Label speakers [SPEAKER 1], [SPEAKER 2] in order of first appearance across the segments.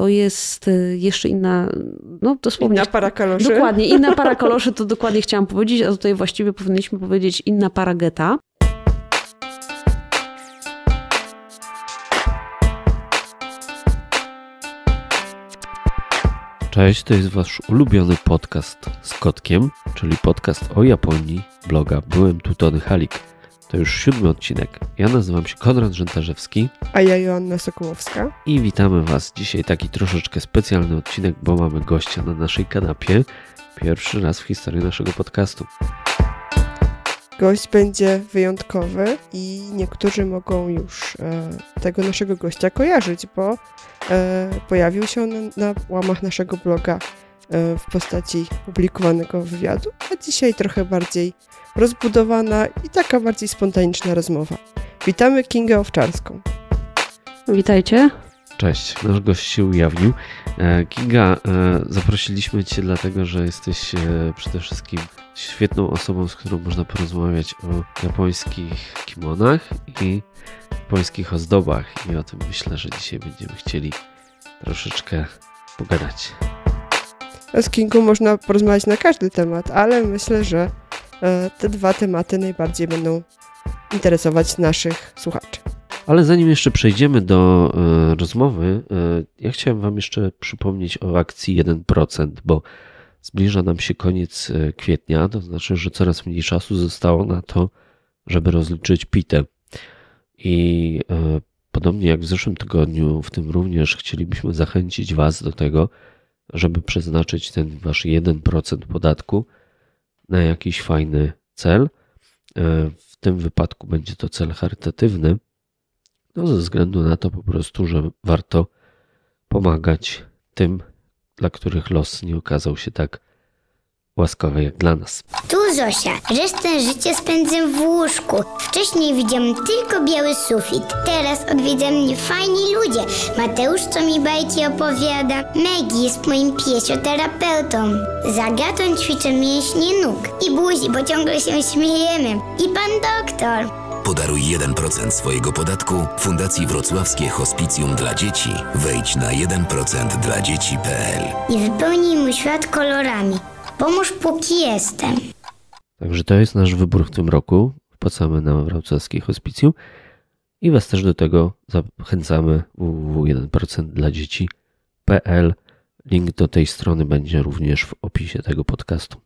[SPEAKER 1] to jest y, jeszcze inna, no dosłownie. Inna para kaloszy. Dokładnie, inna para kaloszy, to dokładnie chciałam powiedzieć, a tutaj właściwie powinniśmy powiedzieć inna para geta.
[SPEAKER 2] Cześć, to jest wasz ulubiony podcast z kotkiem, czyli podcast o Japonii bloga Byłem tutaj Halik. To już siódmy odcinek. Ja nazywam się Konrad Rzętarzewski.
[SPEAKER 3] A ja Joanna Sokołowska.
[SPEAKER 2] I witamy Was. Dzisiaj taki troszeczkę specjalny odcinek, bo mamy gościa na naszej kanapie. Pierwszy raz w historii naszego podcastu.
[SPEAKER 3] Gość będzie wyjątkowy i niektórzy mogą już e, tego naszego gościa kojarzyć, bo e, pojawił się on na, na łamach naszego bloga E, w postaci publikowanego wywiadu, a dzisiaj trochę bardziej rozbudowana i taka bardziej spontaniczna rozmowa. Witamy Kingę Owczarską. Witajcie.
[SPEAKER 2] Cześć, nasz gość się ujawnił. E, Kinga, e, zaprosiliśmy Cię dlatego, że jesteś przede wszystkim świetną osobą, z którą można porozmawiać o japońskich kimonach i japońskich ozdobach. I o tym myślę, że dzisiaj będziemy chcieli troszeczkę pogadać.
[SPEAKER 3] Z Kingu można porozmawiać na każdy temat, ale myślę, że e, te dwa tematy najbardziej będą interesować naszych słuchaczy.
[SPEAKER 2] Ale zanim jeszcze przejdziemy do e, rozmowy, e, ja chciałem Wam jeszcze przypomnieć o akcji 1%, bo zbliża nam się koniec kwietnia, to znaczy, że coraz mniej czasu zostało na to, żeby rozliczyć pitę. I podobnie jak w zeszłym tygodniu, w tym również chcielibyśmy zachęcić Was do tego, żeby przeznaczyć ten wasz 1% podatku na jakiś fajny cel. E, w tym wypadku będzie to cel charytatywny, no ze względu na to po prostu, że warto pomagać tym, dla których los nie okazał się tak jak dla nas. Tu Zosia, resztę życia spędzę w łóżku. Wcześniej widziałam tylko biały sufit. Teraz odwiedza mnie fajni ludzie. Mateusz, co mi bajki opowiada. Maggie jest moim piesioterapeutą. Z Agatą ćwiczę mięśnie nóg i buzi, bo ciągle się śmiejemy. I pan doktor.
[SPEAKER 1] Podaruj 1% swojego podatku Fundacji Wrocławskie Hospicjum dla Dzieci. Wejdź na 1% dla dzieci.pl
[SPEAKER 3] i wypełnij mu świat kolorami. Pomóż póki
[SPEAKER 2] jestem. Także to jest nasz wybór w tym roku. Wpłacamy na Wrocławskie Hospicjum i Was też do tego zachęcamy www.1% dla dzieci.pl. Link do tej strony będzie również w opisie tego podcastu.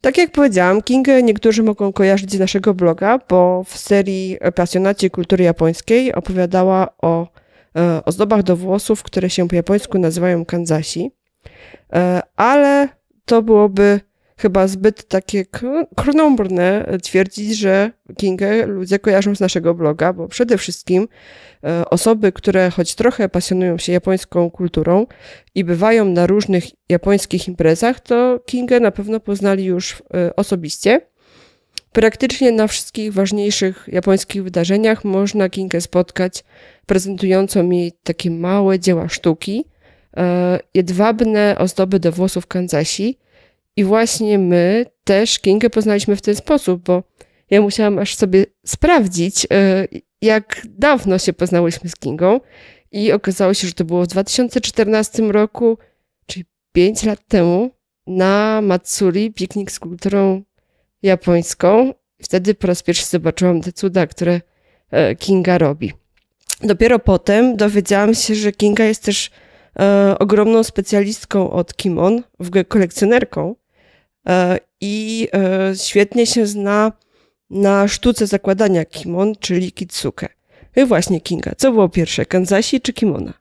[SPEAKER 3] Tak jak powiedziałam, Kingę niektórzy mogą kojarzyć z naszego bloga, bo w serii Pasjonaci Kultury Japońskiej opowiadała o e, ozdobach do włosów, które się po japońsku nazywają kanzasi. E, ale to byłoby chyba zbyt takie krnąbrne twierdzić, że Kingę ludzie kojarzą z naszego bloga, bo przede wszystkim e, osoby, które choć trochę pasjonują się japońską kulturą i bywają na różnych japońskich imprezach, to Kingę na pewno poznali już e, osobiście. Praktycznie na wszystkich ważniejszych japońskich wydarzeniach można Kingę spotkać prezentującą jej takie małe dzieła sztuki – E, jedwabne ozdoby do włosów Kanzasi. I właśnie my też Kingę poznaliśmy w ten sposób, bo ja musiałam aż sobie sprawdzić, e, jak dawno się poznałyśmy z Kingą. I okazało się, że to było w 2014 roku, czyli 5 lat temu, na Matsuri, piknik z kulturą japońską. Wtedy po raz pierwszy zobaczyłam te cuda, które e, Kinga robi. Dopiero potem dowiedziałam się, że Kinga jest też e, ogromną specjalistką od kimon, w ogóle kolekcjonerką e, i e, świetnie się zna na sztuce zakładania kimon, czyli kitsuke. No I właśnie Kinga, co było pierwsze, kanzasi czy kimona?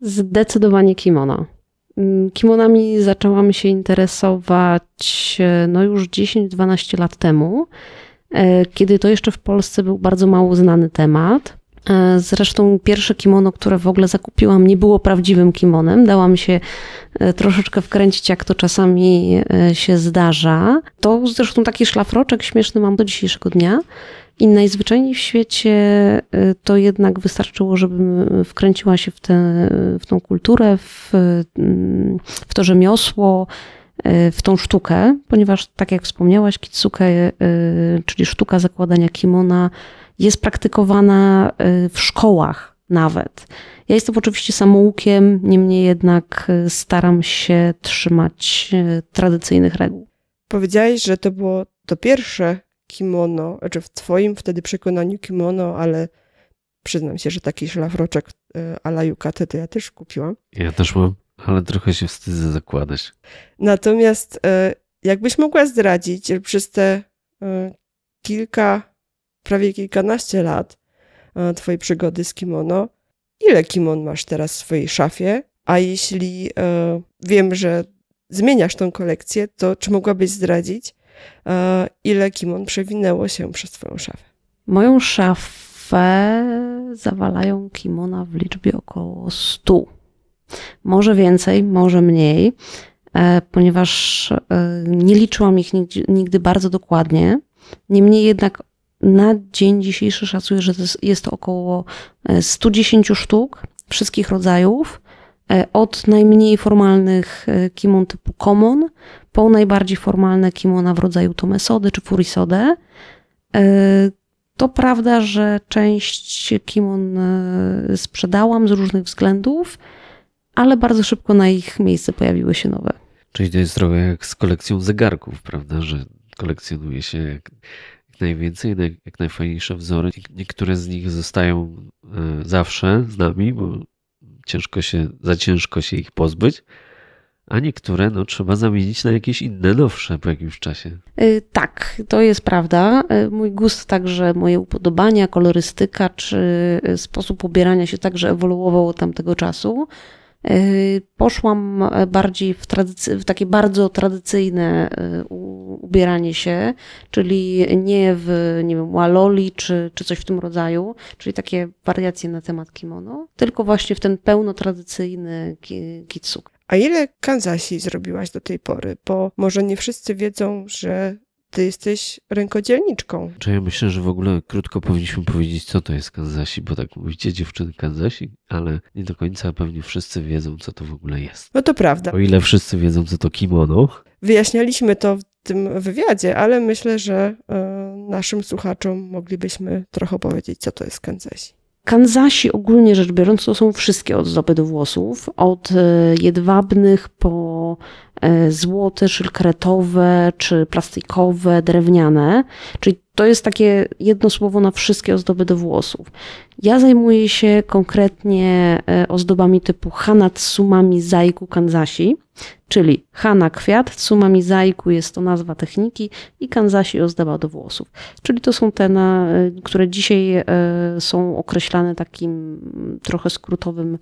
[SPEAKER 1] Zdecydowanie kimona. Mm, Kimonami zaczęłam się interesować e, no już 10-12 lat temu, e, kiedy to jeszcze w Polsce był bardzo mało znany temat. E, zresztą pierwsze kimono, które w ogóle zakupiłam, nie było prawdziwym kimonem. Dałam się e, troszeczkę wkręcić, jak to czasami e, się zdarza. To zresztą taki szlafroczek śmieszny mam do dzisiejszego dnia. I najzwyczajniej w świecie to jednak wystarczyło, żebym wkręciła się w, tę w tą kulturę, w, w to rzemiosło, w tą sztukę, ponieważ tak jak wspomniałaś, kitsuke, czyli sztuka zakładania kimona, jest praktykowana y, w szkołach nawet. Ja jestem oczywiście samoukiem, niemniej jednak y, staram się trzymać y, tradycyjnych reguł.
[SPEAKER 3] Powiedziałaś, że to było to pierwsze kimono, znaczy w twoim wtedy przekonaniu kimono, ale przyznam się, że taki szlafroczek ala yukaty to ja też kupiłam.
[SPEAKER 2] Ja też mam, ale trochę się wstydzę zakładać.
[SPEAKER 3] Natomiast jakbyś mogła zdradzić, że przez te kilka prawie kilkanaście lat e, twojej przygody z kimono. Ile kimon masz teraz w swojej szafie? A jeśli e, wiem, że zmieniasz tą kolekcję, to czy mogłabyś zdradzić, e, ile kimon przewinęło się przez twoją szafę? Moją
[SPEAKER 1] szafę zawalają kimona w liczbie około 100. Może więcej, może mniej, e, ponieważ e, nie liczyłam ich nigdy, nigdy bardzo dokładnie. Niemniej jednak na dzień dzisiejszy szacuję, że to jest, jest to około 110 e, sztuk wszystkich rodzajów, e, od najmniej formalnych e, kimon typu common, po najbardziej formalne kimona w rodzaju tomesody czy furisode. To prawda, że część kimon sprzedałam z różnych względów, ale bardzo szybko na ich miejsce pojawiły się nowe.
[SPEAKER 2] Czyli to jest trochę jak z kolekcją zegarków, prawda? Że kolekcjonuje się najwięcej, jak najfajniejsze wzory. Niektóre z nich zostają e, zawsze z nami, bo ciężko się, za ciężko się ich pozbyć a niektóre no, trzeba zamienić na jakieś inne, nowsze po jakimś czasie.
[SPEAKER 1] E, tak, to jest prawda. E, mój gust także, moje upodobania, kolorystyka czy sposób ubierania się także ewoluował od tamtego czasu. Y, poszłam e, bardziej w, tradycy, w takie bardzo tradycyjne y, ubieranie się, czyli nie w, nie wiem, waloli czy, czy coś w tym rodzaju, czyli takie wariacje na temat kimono, tylko właśnie w ten pełnotradycyjny
[SPEAKER 3] kitsuki. A ile Kanzasi zrobiłaś do tej pory? Bo może nie wszyscy wiedzą, że ty jesteś rękodzielniczką.
[SPEAKER 2] Czy ja myślę, że w ogóle krótko powinniśmy powiedzieć, co to jest Kanzasi, bo tak mówicie dziewczyny Kanzasi, ale nie do końca pewnie wszyscy wiedzą, co to w ogóle jest. No to prawda. O ile wszyscy wiedzą, co to kimono.
[SPEAKER 3] Wyjaśnialiśmy to w tym wywiadzie, ale myślę, że e, naszym słuchaczom moglibyśmy trochę powiedzieć, co to jest Kanzasi.
[SPEAKER 1] Kanzasi ogólnie rzecz biorąc to są wszystkie ozdoby do włosów, od e, jedwabnych po E, złoty, szylkretowe, czy plastikowe, drewniane. Czyli to jest takie jedno słowo na wszystkie ozdoby do włosów. Ja zajmuję się konkretnie e, ozdobami typu Hana Tsumami Zaiku Kanzasi, czyli Hana kwiat, Tsumami Zaiku jest to nazwa techniki i Kanzasi ozdoba do włosów. Czyli to są te, na, e, które dzisiaj są określane takim trochę skrótowym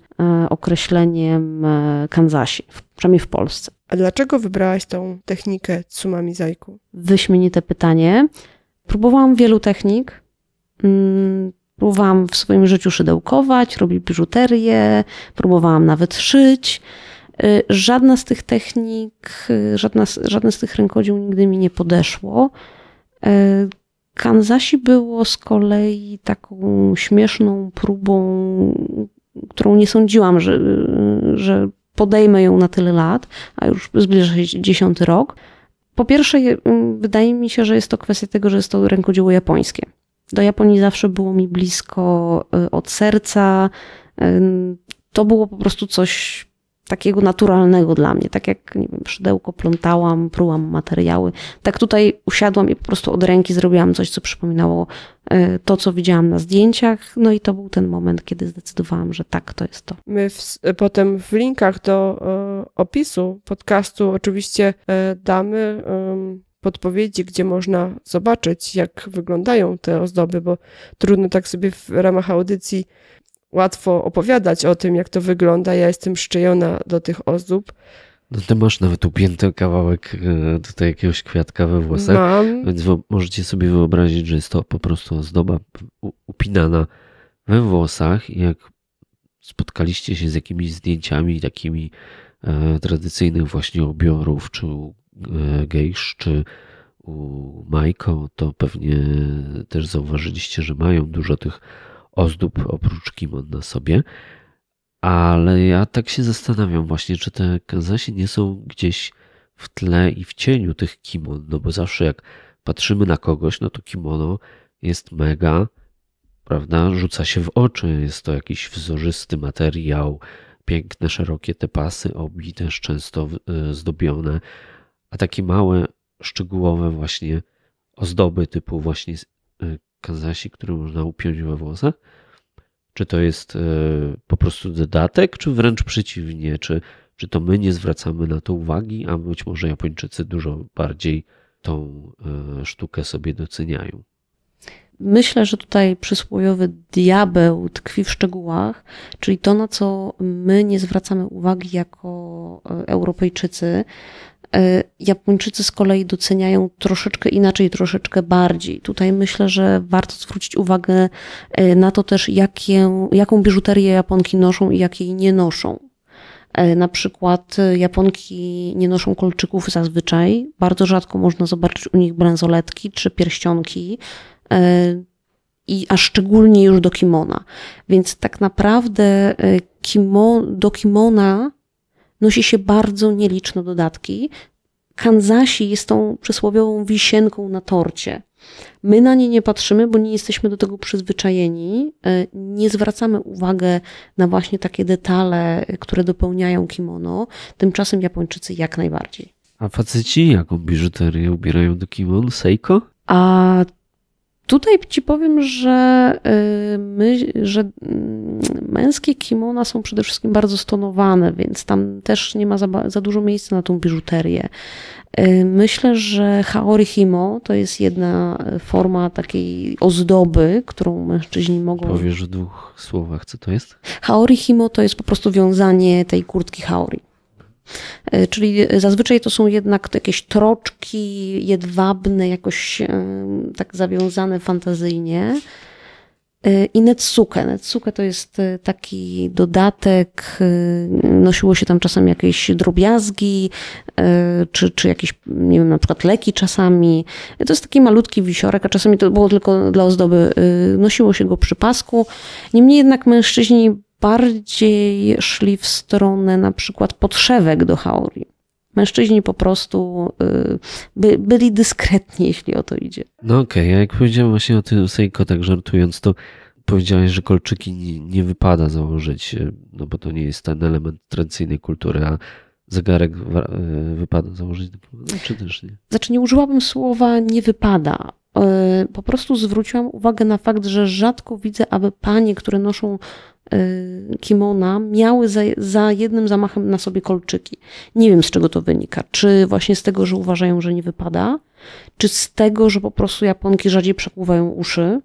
[SPEAKER 1] określeniem Kanzasi. W przynajmniej w Polsce.
[SPEAKER 3] A dlaczego wybrałaś tą technikę tsunami zajku?
[SPEAKER 1] Wyśmienite pytanie. Próbowałam wielu technik. Mm, próbowałam w swoim życiu szydełkować, robić biżuterię, próbowałam nawet szyć. Y, żadna z tych technik, y, żadna, żadne z tych rękodzieł nigdy mi nie podeszło. Y, Kanzasi było z kolei taką śmieszną próbą, którą nie sądziłam, że, że podejmę ją na tyle lat, a już zbliża się dziesiąty rok. Po pierwsze, wydaje mi się, że jest to kwestia tego, że jest to rękodzieło japońskie. Do Japonii zawsze było mi blisko y, od serca. Y, to było po prostu coś takiego naturalnego dla mnie. Tak jak nie wiem, szydełko plątałam, prułam materiały. Tak tutaj usiadłam i po prostu od ręki zrobiłam coś, co przypominało e, to, co widziałam na zdjęciach. No i to był ten moment, kiedy zdecydowałam, że tak, to jest to.
[SPEAKER 3] My w, e, potem w linkach do e, opisu podcastu oczywiście damy. podpowiedzi, gdzie można zobaczyć, jak wyglądają te ozdoby, bo trudno tak sobie w ramach audycji łatwo opowiadać o tym, jak to wygląda. Ja jestem szczejona do tych osób.
[SPEAKER 2] No ty masz nawet upięty kawałek e, tutaj jakiegoś kwiatka we włosach, Mam. więc możecie sobie wyobrazić, że jest to po prostu ozdoba upinana we włosach i jak spotkaliście się z jakimiś zdjęciami takimi e, tradycyjnych właśnie ubiorów, czy u e, gejsz, czy u Majko, to pewnie też zauważyliście, że mają dużo tych ozdób oprócz kimon na sobie. Ale ja tak się zastanawiam właśnie, czy te kanzasie nie są gdzieś w tle i w cieniu tych kimon, no bo zawsze jak patrzymy na kogoś, no to kimono jest mega, prawda, rzuca się w oczy, jest to jakiś wzorzysty materiał, piękne, szerokie te pasy, obite, też często y, zdobione, a takie małe, szczegółowe właśnie ozdoby typu właśnie y, Kazasi, który można upiąć we włosach? Czy to jest e, po prostu dodatek, czy wręcz przeciwnie? Czy, czy to my nie zwracamy na to uwagi, a być może Japończycy dużo bardziej tą e, sztukę sobie doceniają?
[SPEAKER 1] Myślę, że tutaj przysłowiowy diabeł tkwi w szczegółach, czyli to, na co my nie zwracamy uwagi jako e, Europejczycy, E, Japończycy z kolei doceniają troszeczkę inaczej, troszeczkę bardziej. Tutaj myślę, że warto zwrócić uwagę e, na to też, jakie, jaką biżuterię Japonki noszą i jakiej nie noszą. E, na przykład Japonki nie noszą kolczyków zazwyczaj. Bardzo rzadko można zobaczyć u nich bransoletki czy pierścionki i a szczególnie już do kimona. Więc tak naprawdę kimo, do kimona nosi się bardzo nieliczne dodatki. Kanzasi jest tą przysłowiową wisienką na torcie. My na nie nie patrzymy, bo nie jesteśmy do tego przyzwyczajeni. E, nie zwracamy uwagi na właśnie takie detale, które dopełniają kimono. Tymczasem Japończycy jak najbardziej.
[SPEAKER 2] A faceci jaką biżuterię ubierają do kimono? Seiko?
[SPEAKER 1] A Tutaj ci powiem, że, y, my, że mm, męskie kimona są przede wszystkim bardzo stonowane, więc tam też nie ma za, za dużo miejsca na tą biżuterię. Y, myślę, że haori himo to jest jedna y, forma takiej ozdoby, którą mężczyźni mogą.
[SPEAKER 2] Powiesz w dwóch słowach, co to jest?
[SPEAKER 1] Haori himo to jest po prostu wiązanie tej kurtki haori. E, czyli e, zazwyczaj to są jednak jakieś troczki jedwabne, jakoś e, tak zawiązane fantazyjnie. I netsuke. Netsuke to jest taki dodatek, nosiło się tam czasem jakieś drobiazgi, czy, czy jakieś, nie wiem, na przykład leki czasami. To jest taki malutki wisiorek, a czasami to było tylko dla ozdoby. Nosiło się go przy pasku. Niemniej jednak mężczyźni bardziej szli w stronę na przykład podszewek do Haori. Mężczyźni po prostu y, by, byli dyskretni, jeśli o to idzie.
[SPEAKER 2] No okej, okay. jak powiedziałem właśnie o tym Seiko, tak żartując, to powiedziałeś, że kolczyki nie, nie, wypada założyć, y, no bo to nie jest ten element tradycyjnej kultury, a zegarek y, wypada założyć, czy też nie?
[SPEAKER 1] Znaczy nie użyłabym słowa nie wypada, E, po prostu zwróciłam uwagę na fakt, że rzadko widzę, aby panie, które noszą e, kimona, miały za, za, jednym zamachem na sobie kolczyki. Nie wiem, z czego to wynika. Czy właśnie z tego, że uważają, że nie wypada, czy z tego, że po prostu Japonki rzadziej przepływają uszy.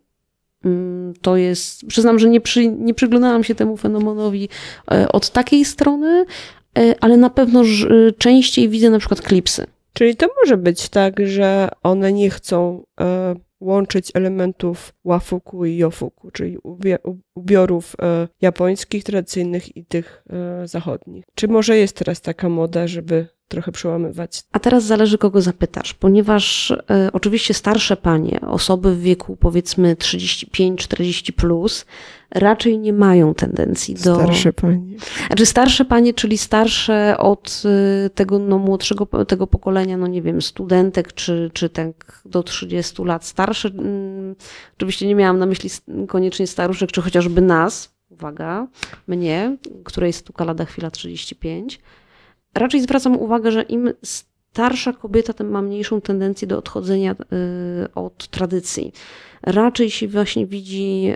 [SPEAKER 1] Mm, to jest, przyznam, że nie, przy, nie przyglądałam się temu fenomenowi e, od takiej strony, ale na pewno częściej widzę na przykład klipsy.
[SPEAKER 3] Czyli to może być tak, że one nie chcą e, łączyć elementów wafuku i yofuku, czyli ubiorów e, japońskich, tradycyjnych i tych e, zachodnich. Czy może jest teraz taka moda, żeby trochę przełamywać.
[SPEAKER 1] A teraz zależy, kogo zapytasz, ponieważ e, oczywiście starsze panie, osoby w wieku powiedzmy 35-40 plus, raczej nie mają tendencji do. Starsze panie. Znaczy starsze panie, czyli starsze od y, tego no, młodszego tego pokolenia, no nie wiem, studentek, czy, czy tak do 30 lat starsze. Mm, oczywiście nie miałam na myśli koniecznie staruszek, czy chociażby nas, uwaga, mnie, której stuka lada chwila 35. Raczej zwracam uwagę, że im starsza kobieta, tym ma mniejszą tendencję do odchodzenia y, od tradycji raczej się właśnie widzi,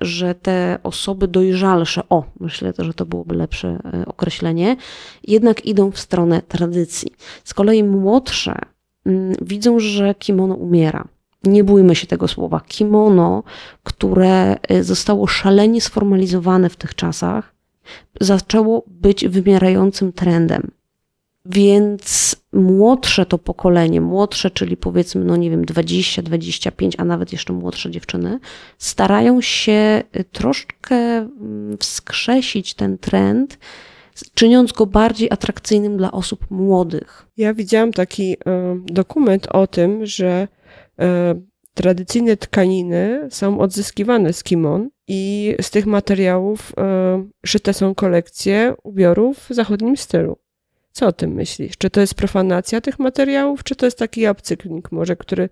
[SPEAKER 1] że te osoby dojrzalsze, o, myślę, że to byłoby lepsze e, określenie, jednak idą w stronę tradycji. Z kolei młodsze mm, widzą, że kimono umiera. Nie bójmy się tego słowa. Kimono, które e, zostało szalenie sformalizowane w tych czasach, zaczęło być wymierającym trendem. Więc młodsze to pokolenie, młodsze, czyli powiedzmy, no nie wiem, 20, 25, a nawet jeszcze młodsze dziewczyny, starają się y, troszkę mm, wskrzesić ten trend,
[SPEAKER 3] czyniąc go bardziej atrakcyjnym dla osób młodych. Ja widziałam taki y, dokument o tym, że y, tradycyjne tkaniny są odzyskiwane z kimon i z tych materiałów szyte są kolekcje ubiorów w zachodnim stylu. Co o tym myślisz? Czy to jest profanacja tych materiałów, czy to jest taki upcykling może, który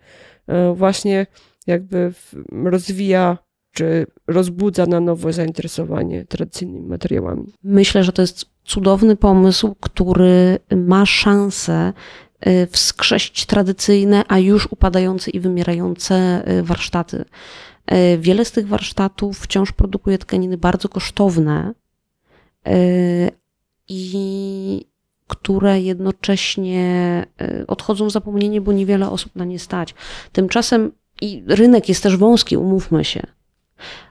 [SPEAKER 3] e, właśnie jakby rozwija czy rozbudza na nowo zainteresowanie tradycyjnymi materiałami?
[SPEAKER 1] Myślę, że to jest cudowny pomysł, który ma szansę e, wskrzesić tradycyjne, a już upadające i wymierające e, warsztaty. Wiele z tych warsztatów wciąż produkuje tkaniny bardzo kosztowne i które jednocześnie e, odchodzą w zapomnienie, bo niewiele osób na nie stać. Tymczasem i rynek jest też wąski, umówmy się,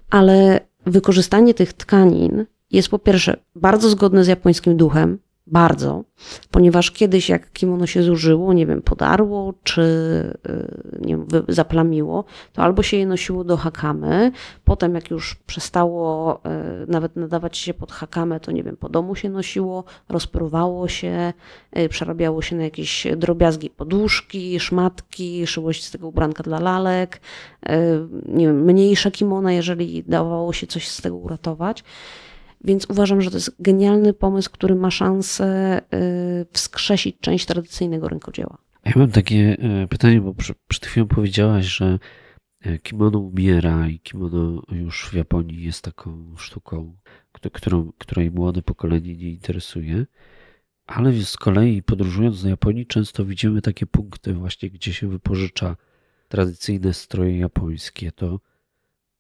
[SPEAKER 1] ale wykorzystanie tych tkanin jest po pierwsze bardzo zgodne z japońskim duchem, bardzo, ponieważ kiedyś jak kimono się zużyło, nie wiem, podarło czy y, nie wiem, zaplamiło, to albo się je nosiło do hakamy, potem jak już przestało y, nawet nadawać się pod hakamę, to nie wiem, po domu się nosiło, rozpruwało się, y, przerabiało się na jakieś drobiazgi, poduszki, szmatki, szyło się z tego ubranka dla lalek, nie wiem, mniejsze kimona, jeżeli dawało się coś z tego uratować. Więc uważam, że to jest genialny pomysł, który ma szansę y, wskrzesić część tradycyjnego dzieła. Ja
[SPEAKER 2] mam takie y, pytanie, bo przed chwilą powiedziałaś, że y, kimono umiera i kimono już w Japonii jest taką sztuką, którą, której młode pokolenie nie interesuje. Ale z kolei podróżując do Japonii często widzimy takie punkty właśnie, gdzie się wypożycza tradycyjne stroje japońskie. To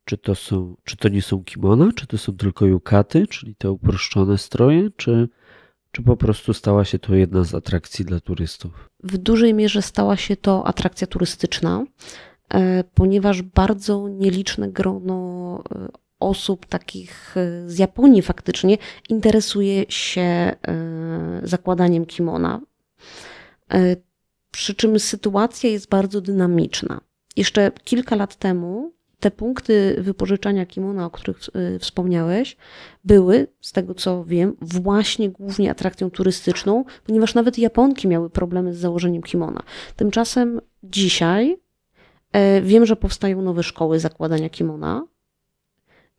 [SPEAKER 2] czy to, są, czy to nie są kimona, czy to są tylko yukaty, czyli te uproszczone stroje, czy, czy po prostu stała się to jedna z atrakcji dla turystów?
[SPEAKER 1] W dużej mierze stała się to atrakcja turystyczna, e, ponieważ bardzo nieliczne grono e, osób takich e, z Japonii faktycznie interesuje się zakładaniem kimona. Przy czym sytuacja jest bardzo dynamiczna. Jeszcze kilka lat temu te punkty wypożyczania kimona, o których y, wspomniałeś, były, z tego co wiem, właśnie głównie atrakcją turystyczną, ponieważ nawet Japonki miały problemy z założeniem kimona. Tymczasem dzisiaj e, wiem, że powstają nowe szkoły zakładania kimona,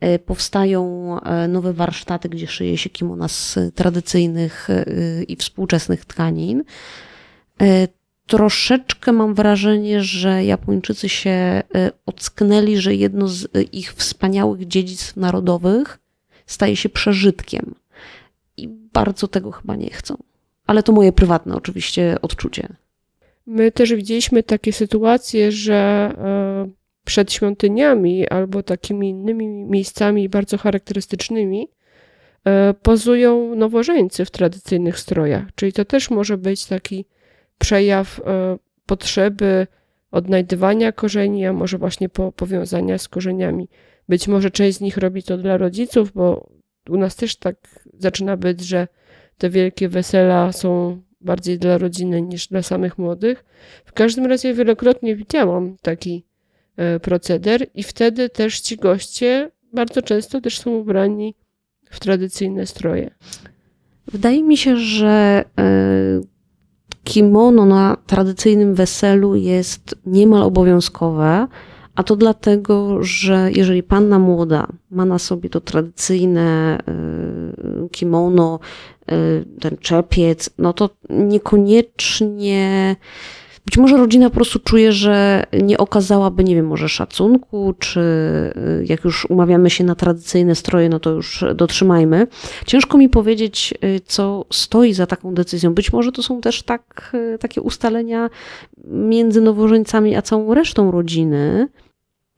[SPEAKER 1] e, powstają e, nowe warsztaty, gdzie szyje się kimona z tradycyjnych y, i współczesnych tkanin troszeczkę mam wrażenie, że Japończycy się y, ocknęli, że jedno z y, ich wspaniałych dziedzictw narodowych staje się przeżytkiem. I bardzo tego chyba nie chcą. Ale to moje prywatne oczywiście odczucie.
[SPEAKER 3] My też widzieliśmy takie sytuacje, że e, przed świątyniami albo takimi innymi miejscami bardzo charakterystycznymi e, pozują nowożeńcy w tradycyjnych strojach. Czyli to też może być taki przejaw e, potrzeby odnajdywania korzeni, a może właśnie po, powiązania z korzeniami. Być może część z nich robi to dla rodziców, bo u nas też tak zaczyna być, że te wielkie wesela są bardziej dla rodziny niż dla samych młodych. W każdym razie wielokrotnie widziałam taki e, proceder i wtedy też ci goście bardzo często też są ubrani w tradycyjne stroje.
[SPEAKER 1] Wydaje mi się, że e, kimono na tradycyjnym weselu jest niemal obowiązkowe, a to dlatego, że jeżeli panna młoda ma na sobie to tradycyjne y, kimono, y, ten czepiec, no to niekoniecznie być może rodzina po prostu czuje, że nie okazałaby, nie wiem, może szacunku, czy y, jak już umawiamy się na tradycyjne stroje, no to już dotrzymajmy. Ciężko mi powiedzieć, y, co stoi za taką decyzją. Być może to są też tak, y, takie ustalenia między nowożeńcami a całą resztą rodziny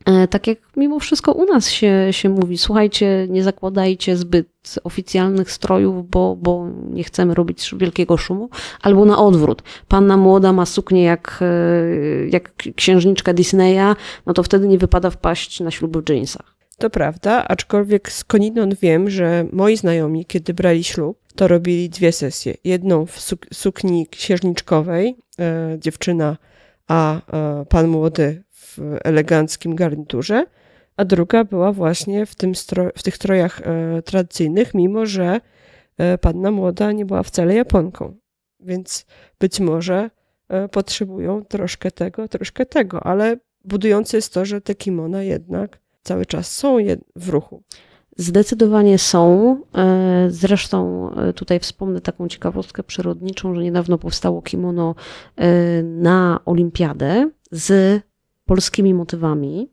[SPEAKER 1] E, tak jak mimo wszystko u nas się, się mówi, słuchajcie, nie zakładajcie zbyt oficjalnych strojów, bo, bo nie chcemy robić wielkiego szumu, albo na odwrót. Panna młoda ma suknię jak, e, jak księżniczka Disneya, no to wtedy nie wypada wpaść na ślub w
[SPEAKER 3] jeansach. To prawda, aczkolwiek skądinąd wiem, że moi znajomi, kiedy brali ślub, to robili dwie sesje. Jedną w suk- sukni księżniczkowej, e, dziewczyna, a e, pan młody w eleganckim garniturze, a druga była właśnie w, tym stroj, w tych strojach e, tradycyjnych, mimo że e, panna młoda nie była wcale Japonką. Więc być może e, potrzebują troszkę tego, troszkę tego, ale budujące jest to, że te kimona jednak cały czas są w ruchu. Zdecydowanie
[SPEAKER 1] są. E, zresztą e, tutaj wspomnę taką ciekawostkę przyrodniczą, że niedawno powstało kimono e, na olimpiadę z polskimi motywami.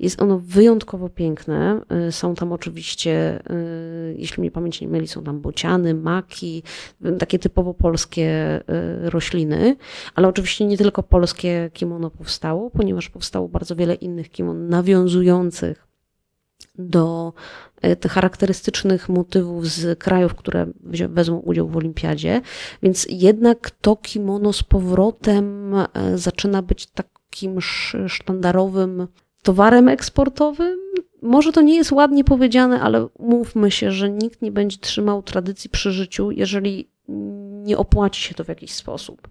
[SPEAKER 1] Jest ono wyjątkowo piękne. Y, są tam oczywiście, y, jeśli mnie pamięć nie myli, są tam bociany, maki, takie typowo polskie y, rośliny, ale oczywiście nie tylko polskie kimono powstało, ponieważ powstało bardzo wiele innych kimon nawiązujących do tych charakterystycznych motywów z krajów, które wezmą udział w olimpiadzie. Więc jednak to kimono z powrotem zaczyna być tak jakimś sztandarowym towarem eksportowym. Może to nie jest ładnie powiedziane, ale mówmy się, że nikt nie będzie trzymał tradycji przy życiu, jeżeli nie opłaci się to w jakiś sposób.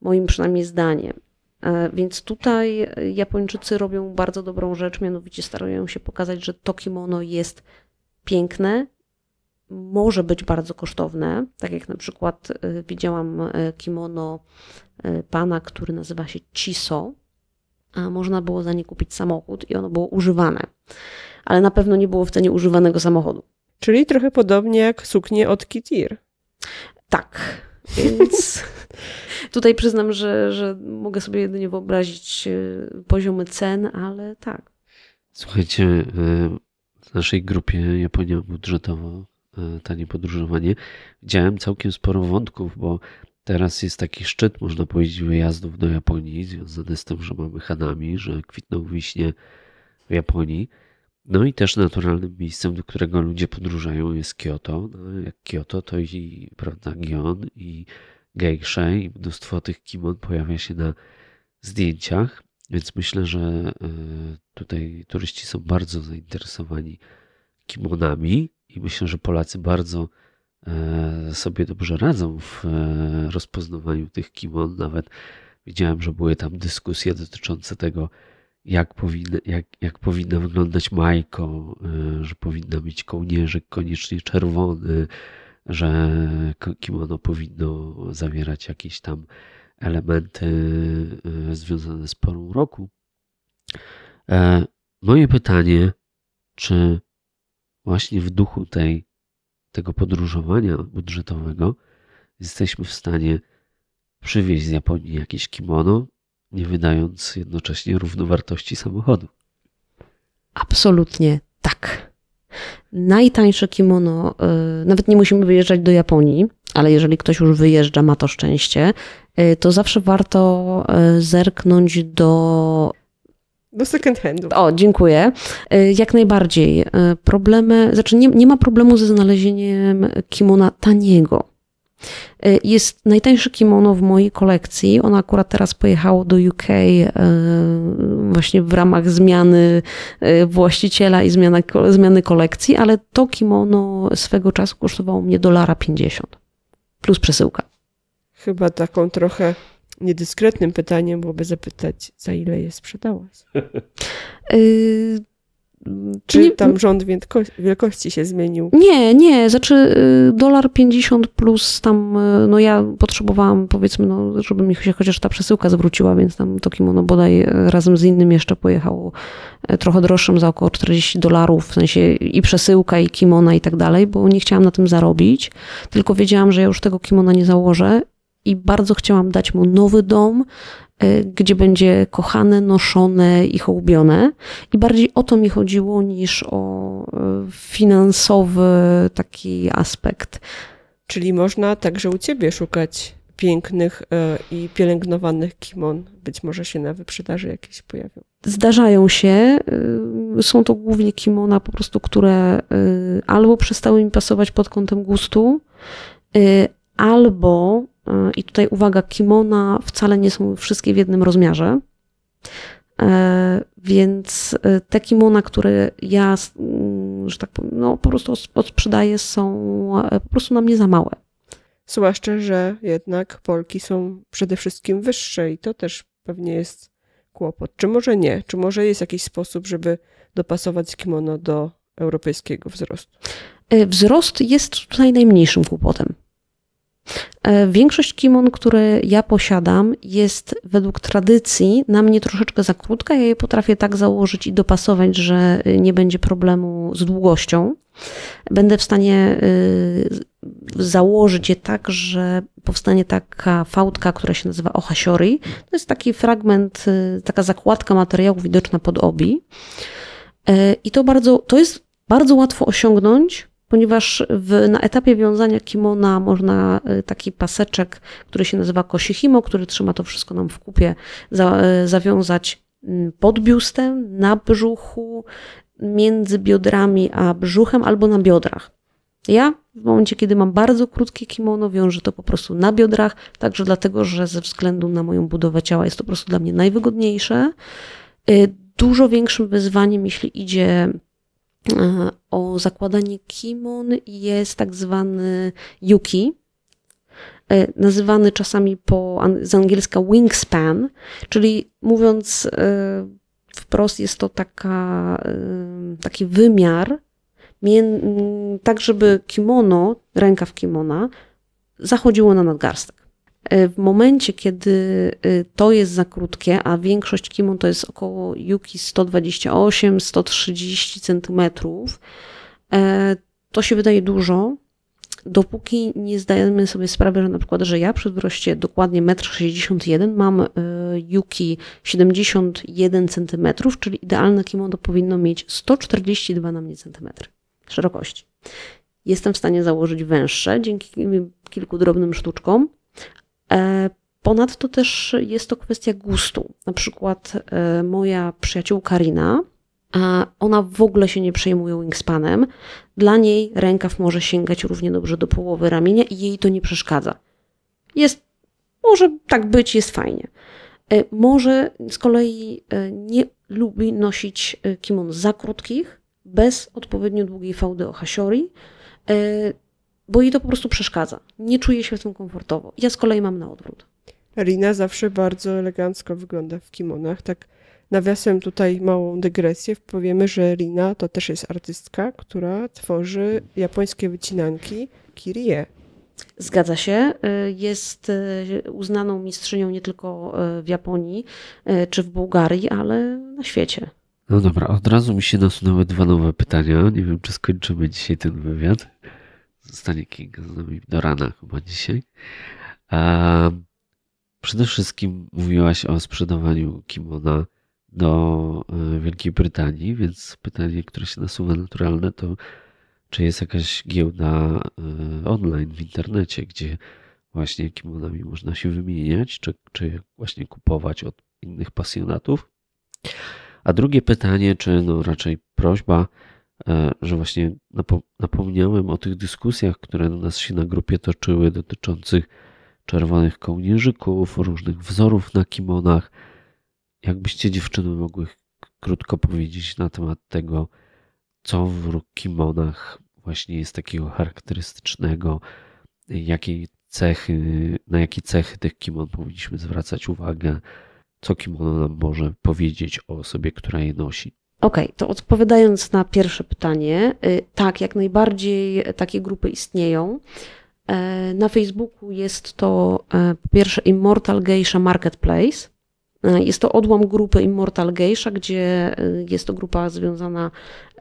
[SPEAKER 1] Moim przynajmniej zdaniem. E, więc tutaj Japończycy robią bardzo dobrą rzecz, mianowicie starają się pokazać, że to kimono jest piękne, może być bardzo kosztowne, tak jak na przykład e, widziałam e, kimono pana, który nazywa się Chiso, można było za nie kupić samochód i ono było używane. Ale na pewno nie było w cenie używanego samochodu. Czyli trochę podobnie jak suknie od Kitir. Tak. Więc tutaj przyznam, że, że mogę sobie jedynie wyobrazić e, poziomy cen, ale tak.
[SPEAKER 2] Słuchajcie, e, w naszej grupie Japonia budżetowo e, tanie podróżowanie widziałem całkiem sporo wątków, bo Teraz jest taki szczyt, można powiedzieć, wyjazdów do Japonii, związany z tym, że mamy Hanami, że kwitną wiśnie w Japonii. No i też naturalnym miejscem, do którego ludzie podróżują jest Kyoto. No, jak Kyoto, to i prawda, Gion i Geisha, i mnóstwo tych kimon pojawia się na zdjęciach, więc myślę, że e, tutaj turyści są bardzo zainteresowani kimonami i myślę, że Polacy bardzo E, sobie dobrze radzą w e, rozpoznawaniu tych kimon. Nawet widziałem, że były tam dyskusje dotyczące tego, jak powinna, jak, jak powinna wyglądać majko, e, że powinna mieć kołnierzyk koniecznie czerwony, że kimono powinno zawierać jakieś tam elementy związane z porą roku. Moje pytanie, czy właśnie w duchu tej tego podróżowania budżetowego jesteśmy w stanie przywieźć z Japonii jakieś kimono, nie wydając jednocześnie równowartości samochodu.
[SPEAKER 1] Absolutnie tak. Najtańsze kimono, y, nawet nie musimy wyjeżdżać do Japonii, ale jeżeli ktoś już wyjeżdża, ma to szczęście, y, to zawsze warto y, zerknąć do
[SPEAKER 3] do second handu.
[SPEAKER 1] O, dziękuję. Y, jak najbardziej. Y, problemy, znaczy nie, nie ma problemu ze znalezieniem kimona taniego. Y, jest najtańsze kimono w mojej kolekcji. Ono akurat teraz pojechało do UK właśnie w ramach zmiany właściciela i zmiany, zmiany kolekcji, ale to kimono swego czasu kosztowało mnie dolara 50 plus przesyłka.
[SPEAKER 3] Chyba taką trochę niedyskretnym pytaniem byłoby zapytać, za ile je sprzedałaś? Y, czy tam rząd wielkości się zmienił?
[SPEAKER 1] Nie, nie, znaczy y, dolar 50 plus tam, y, no ja potrzebowałam powiedzmy, no, żeby mi się chociaż ta przesyłka zwróciła, więc tam to kimono bodaj razem z innym jeszcze pojechało trochę droższym za około 40 dolarów, w sensie i przesyłka i kimona i tak dalej, bo nie chciałam na tym zarobić, tylko wiedziałam, że ja już tego kimona nie założę i bardzo chciałam dać mu nowy dom, y, gdzie będzie kochane, noszone i hołubione. I bardziej o to mi chodziło niż o y, finansowy taki aspekt.
[SPEAKER 3] Czyli można także u ciebie szukać pięknych y, i pielęgnowanych kimon. Być może się na wyprzedaży jakieś pojawią.
[SPEAKER 1] Zdarzają się. Są to głównie kimona po prostu, które albo przestały mi pasować pod kątem gustu, albo E, I tutaj uwaga, kimona wcale nie są wszystkie w jednym rozmiarze. E, więc e, te kimona, które ja, mm, że tak powiem, no, po prostu odsprzedaję, są po prostu na mnie za małe.
[SPEAKER 3] Zwłaszcza, że jednak Polki są przede wszystkim wyższe i to też pewnie jest kłopot. Czy może nie? Czy może jest jakiś sposób, żeby dopasować kimono do europejskiego wzrostu?
[SPEAKER 1] Wzrost jest tutaj najmniejszym kłopotem. E, większość kimon, które ja posiadam, jest według tradycji na mnie troszeczkę za krótka. Ja je potrafię tak założyć i dopasować, że y, nie będzie problemu z długością. Będę w stanie y, założyć je tak, że powstanie taka fałdka, która się nazywa ohasiori. To jest taki fragment, y, taka zakładka materiału widoczna pod obi. E, I to bardzo, to jest bardzo łatwo osiągnąć ponieważ w, na etapie wiązania kimona można e, taki paseczek, który się nazywa kosihimo, który trzyma to wszystko nam w kupie, za, e, zawiązać mm, pod biustem, na brzuchu, między biodrami a brzuchem albo na biodrach. Ja w momencie, kiedy mam bardzo krótkie kimono, wiążę to po prostu na biodrach, także dlatego, że ze względu na moją budowę ciała jest to po prostu dla mnie najwygodniejsze. E, dużo większym wyzwaniem, jeśli idzie E, o zakładanie kimon jest tak zwany yuki, e, nazywany czasami po, z angielska wingspan, czyli mówiąc e, wprost jest to taka, taki wymiar, tak żeby kimono, rękaw kimona zachodziło na nadgarstek. E, w momencie, kiedy e, to jest za krótkie, a większość kimon to jest około juki 128-130 cm, e, to się wydaje dużo, dopóki nie zdajemy sobie sprawy, że na przykład, że ja przy wzroście dokładnie 1,61 m mam juki 71 cm, czyli idealne kimono powinno mieć 142 na mnie cm szerokości. Jestem w stanie założyć węższe dzięki kilku drobnym sztuczkom, E, ponadto też jest to kwestia gustu. Na przykład e, moja przyjaciółka Rina, ona w ogóle się nie przejmuje wingspanem. Dla niej rękaw może sięgać równie dobrze do połowy ramienia i jej to nie przeszkadza. Jest, może tak być, jest fajnie. E, może z kolei nie lubi nosić kimon za krótkich, bez odpowiednio długiej fałdy o hasiori bo jej to po prostu przeszkadza. Nie czuje się w tym komfortowo. Ja z kolei mam na odwrót.
[SPEAKER 3] Rina zawsze bardzo elegancko wygląda w kimonach. Tak nawiasem tutaj małą dygresję powiemy, że Rina to też jest artystka, która tworzy japońskie wycinanki kirie.
[SPEAKER 1] Zgadza się. Y, jest y, uznaną mistrzynią nie tylko y, w Japonii czy w Bułgarii, ale na świecie.
[SPEAKER 2] No dobra, od razu mi się nasunęły dwa nowe pytania. Nie wiem, czy skończymy dzisiaj ten wywiad zostanie Kinga z nami do rana chyba dzisiaj. A przede wszystkim mówiłaś o sprzedawaniu kimona do e, Wielkiej Brytanii, więc pytanie, które się nasuwa naturalne, to czy jest jakaś giełda e, online w internecie, gdzie właśnie kimonami można się wymieniać, czy, czy właśnie kupować od innych pasjonatów? A drugie pytanie, czy no raczej prośba, E, że właśnie napomniałem o tych dyskusjach, które do nas się na grupie toczyły, dotyczących czerwonych kołnierzyków, różnych wzorów na kimonach. Jakbyście dziewczyny mogły krótko powiedzieć na temat tego, co w kimonach właśnie jest takiego charakterystycznego, jakie cechy, na jakie cechy tych kimon powinniśmy zwracać uwagę, co kimono nam może powiedzieć o osobie, która je nosi.
[SPEAKER 1] Okej, okay, to odpowiadając na pierwsze pytanie, y, tak, jak najbardziej takie grupy istnieją. E, na Facebooku jest to e, po pierwsze Immortal Geisha Marketplace. E, jest to odłam grupy Immortal Geisha, gdzie y, jest to grupa związana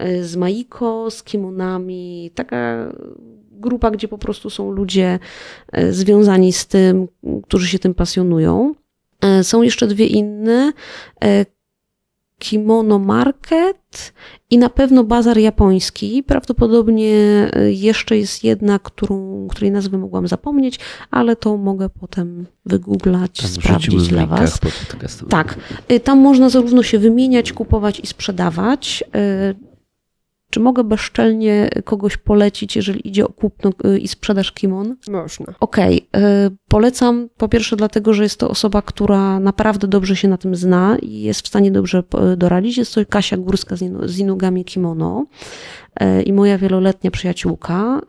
[SPEAKER 1] y, z Maiko, z kimonami, taka grupa, gdzie po prostu są ludzie związani z tym, którzy się tym pasjonują. Są jeszcze dwie inne. Kimono Market i na pewno Bazar Japoński. Prawdopodobnie e, jeszcze jest jedna, którą, której nazwy mogłam zapomnieć, ale to mogę potem wygooglać, tam sprawdzić dla Was. Tak, e, tam można zarówno się wymieniać, kupować i sprzedawać. E, czy mogę bezczelnie kogoś polecić, jeżeli idzie o kupno y, i sprzedaż kimon? Można. Okej, okay. polecam po pierwsze dlatego, że jest to osoba, która naprawdę dobrze się na tym zna i jest w stanie dobrze y, doradzić. Jest to Kasia Górska z Inugami Kimono y, i moja wieloletnia przyjaciółka.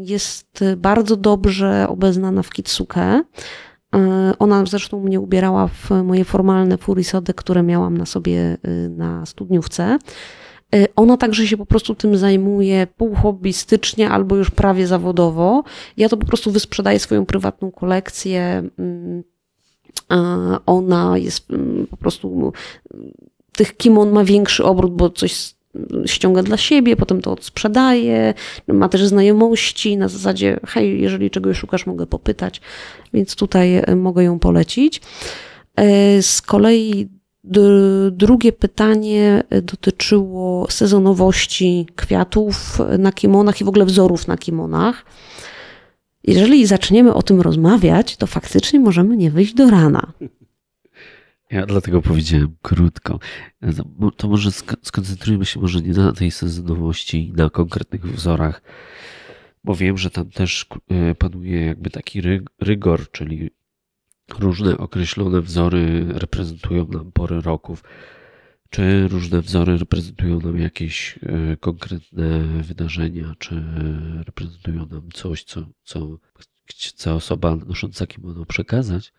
[SPEAKER 1] Jest bardzo dobrze obeznana w kitsuke. Ona zresztą mnie ubierała w moje formalne furisody, które miałam na sobie na studniówce. Y, ona także się po prostu tym zajmuje półhobbystycznie albo już prawie zawodowo. Ja to po prostu wysprzedaję swoją prywatną kolekcję. Mm, ona jest mm, po prostu mm, tych kimon ma większy obrót, bo coś ściąga dla siebie, potem to odsprzedaje, ma też znajomości na zasadzie, hej, jeżeli czegoś szukasz, mogę popytać, więc tutaj y, mogę ją polecić. Y, z kolei Drugie pytanie e, dotyczyło sezonowości kwiatów na kimonach i w ogóle wzorów na kimonach. Jeżeli zaczniemy o tym rozmawiać, to faktycznie możemy nie wyjść do rana.
[SPEAKER 2] Ja dlatego powiedziałem krótko. To może skoncentrujmy się może nie na tej sezonowości na konkretnych wzorach, bo wiem, że tam też e, panuje jakby taki rygor, czyli Różne określone wzory reprezentują nam pory roków, czy różne wzory reprezentują nam jakieś e, konkretne wydarzenia, czy reprezentują nam coś, co, co chce osoba nosząca kimono przekazać,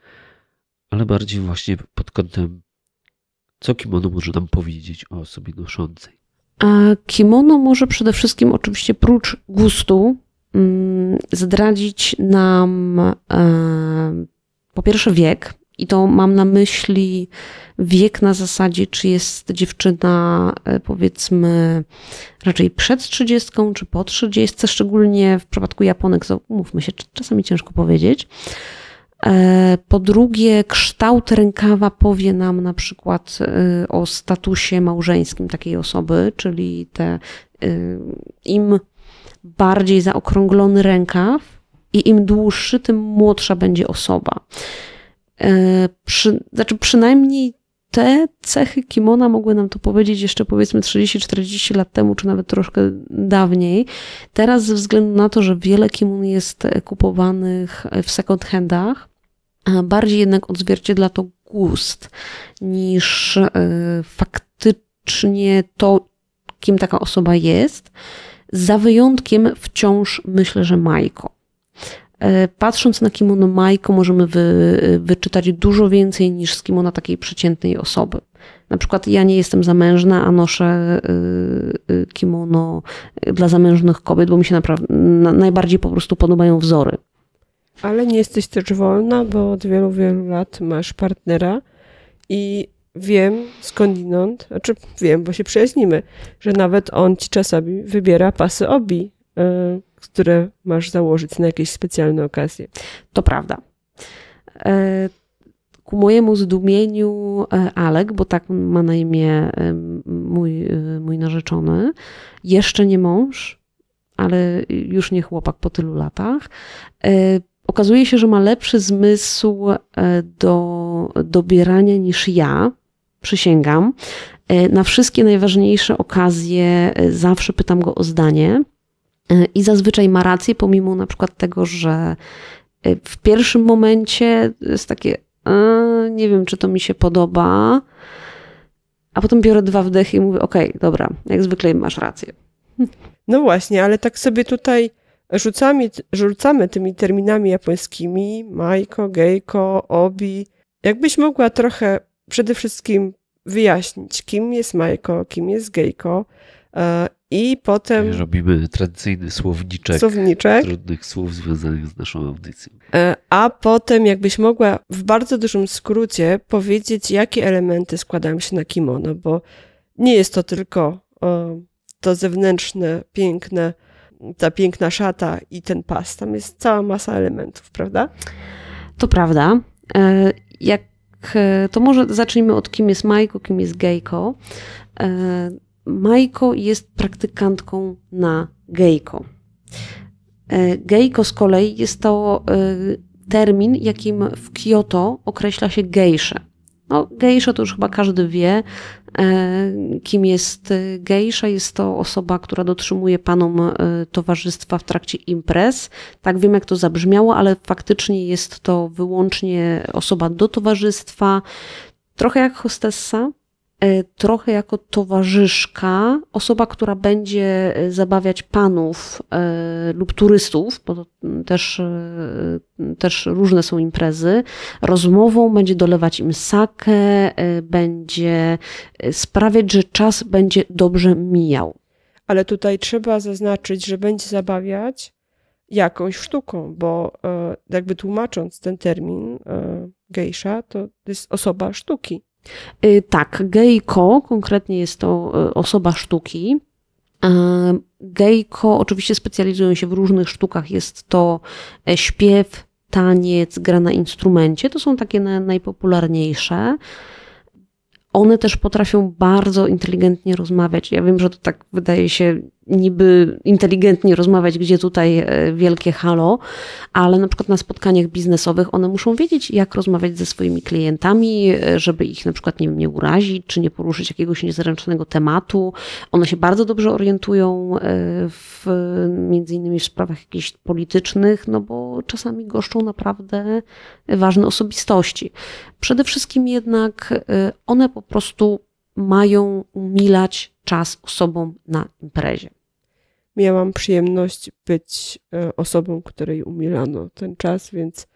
[SPEAKER 2] ale bardziej właśnie pod kątem, co kimono może nam powiedzieć o osobie noszącej. A
[SPEAKER 1] kimono może przede wszystkim, oczywiście, prócz gustu, mm, zdradzić nam e, po pierwsze wiek, i to mam na myśli wiek na zasadzie, czy jest dziewczyna e, powiedzmy raczej przed 30 czy po 30, szczególnie w przypadku Japonek, mówmy się, czasami ciężko powiedzieć. E, po drugie, kształt rękawa powie nam na przykład e, o statusie małżeńskim takiej osoby, czyli te, im bardziej zaokrąglony rękaw, i im dłuższy, tym młodsza będzie osoba. E, przy, znaczy przynajmniej te cechy kimona mogły nam to powiedzieć jeszcze powiedzmy 30-40 lat temu, czy nawet troszkę dawniej. Teraz ze względu na to, że wiele kimon jest kupowanych w second handach, bardziej jednak odzwierciedla to gust niż e, faktycznie to, kim taka osoba jest. Za wyjątkiem wciąż myślę, że Majko. E, patrząc na kimono Majko, możemy wy, e, wyczytać dużo więcej niż z kimona takiej przeciętnej osoby. Na przykład ja nie jestem zamężna, a noszę e, kimono dla zamężnych kobiet, bo mi się naprawdę, na, najbardziej po prostu podobają wzory.
[SPEAKER 3] Ale nie jesteś też wolna, bo od wielu, wielu lat masz partnera i wiem skądinąd, znaczy wiem, bo się przyjaźnimy, że nawet on ci czasami wybiera pasy obi. Yy które masz założyć na jakieś specjalne okazje. To prawda. E, ku mojemu
[SPEAKER 1] zdumieniu e, Alek, bo tak ma na imię e, mój, mój narzeczony, jeszcze nie mąż, ale już nie chłopak po tylu latach, okazuje się, że ma lepszy zmysł do dobierania niż ja. Przysięgam. Na wszystkie najważniejsze okazje zawsze pytam go o zdanie Y, I zazwyczaj ma rację, pomimo na przykład tego, że y, w pierwszym momencie jest takie, nie wiem, czy to mi się podoba, a potem biorę dwa wdechy i mówię, okej, okay, dobra, jak zwykle masz rację.
[SPEAKER 3] No właśnie, ale tak sobie tutaj rzucamy, rzucamy tymi terminami japońskimi, majko, gejko, obi. Jakbyś mogła trochę przede wszystkim wyjaśnić, kim jest majko, kim jest gejko, E, I potem.
[SPEAKER 2] robimy tradycyjny słowniczek, słowniczek trudnych słów związanych z naszą audycją.
[SPEAKER 3] E, a potem, jakbyś mogła w bardzo dużym skrócie powiedzieć, jakie elementy składają się na kimono, bo nie jest to tylko to zewnętrzne, piękne, ta piękna szata i ten pas. Tam jest cała masa elementów, prawda? To prawda. E, jak to
[SPEAKER 1] może zacznijmy od kim jest Majko, kim jest Gejko. Majko jest praktykantką na Gejko. E, gejko z kolei jest to e, termin, jakim w Kyoto określa się gejsze. No, gejsza to już chyba każdy wie, e, kim jest gejsza. Jest to osoba, która dotrzymuje panom towarzystwa w trakcie imprez. Tak wiem, jak to zabrzmiało, ale faktycznie jest to wyłącznie osoba do towarzystwa, trochę jak hostessa, E, trochę jako towarzyszka, osoba, która będzie e, zabawiać panów e, lub turystów, bo to mm, też, mm, też różne są imprezy, rozmową będzie dolewać im sakę, będzie sprawiać, że czas będzie dobrze mijał.
[SPEAKER 3] Ale tutaj trzeba zaznaczyć, że będzie zabawiać jakąś sztuką, bo jakby tłumacząc ten termin geisha, to jest osoba sztuki
[SPEAKER 1] Y, tak, gejko konkretnie jest to y, osoba sztuki. Y, gejko oczywiście specjalizują się w różnych sztukach. Jest to e, śpiew, taniec, gra na instrumencie. To są takie najpopularniejsze. One też potrafią bardzo inteligentnie rozmawiać. Ja wiem, że to tak wydaje się niby inteligentnie rozmawiać, gdzie tutaj e, wielkie halo, ale na przykład na spotkaniach biznesowych one muszą wiedzieć, jak rozmawiać ze swoimi klientami, e, żeby ich na przykład nie, wiem, nie urazić, czy nie poruszyć jakiegoś niezręcznego tematu. One się bardzo dobrze orientują e, w, między innymi w sprawach jakichś politycznych, no bo czasami goszczą naprawdę ważne osobistości. Przede wszystkim jednak one po prostu mają umilać czas osobom na
[SPEAKER 3] imprezie miałam przyjemność być e, osobą, której umilano ten czas, więc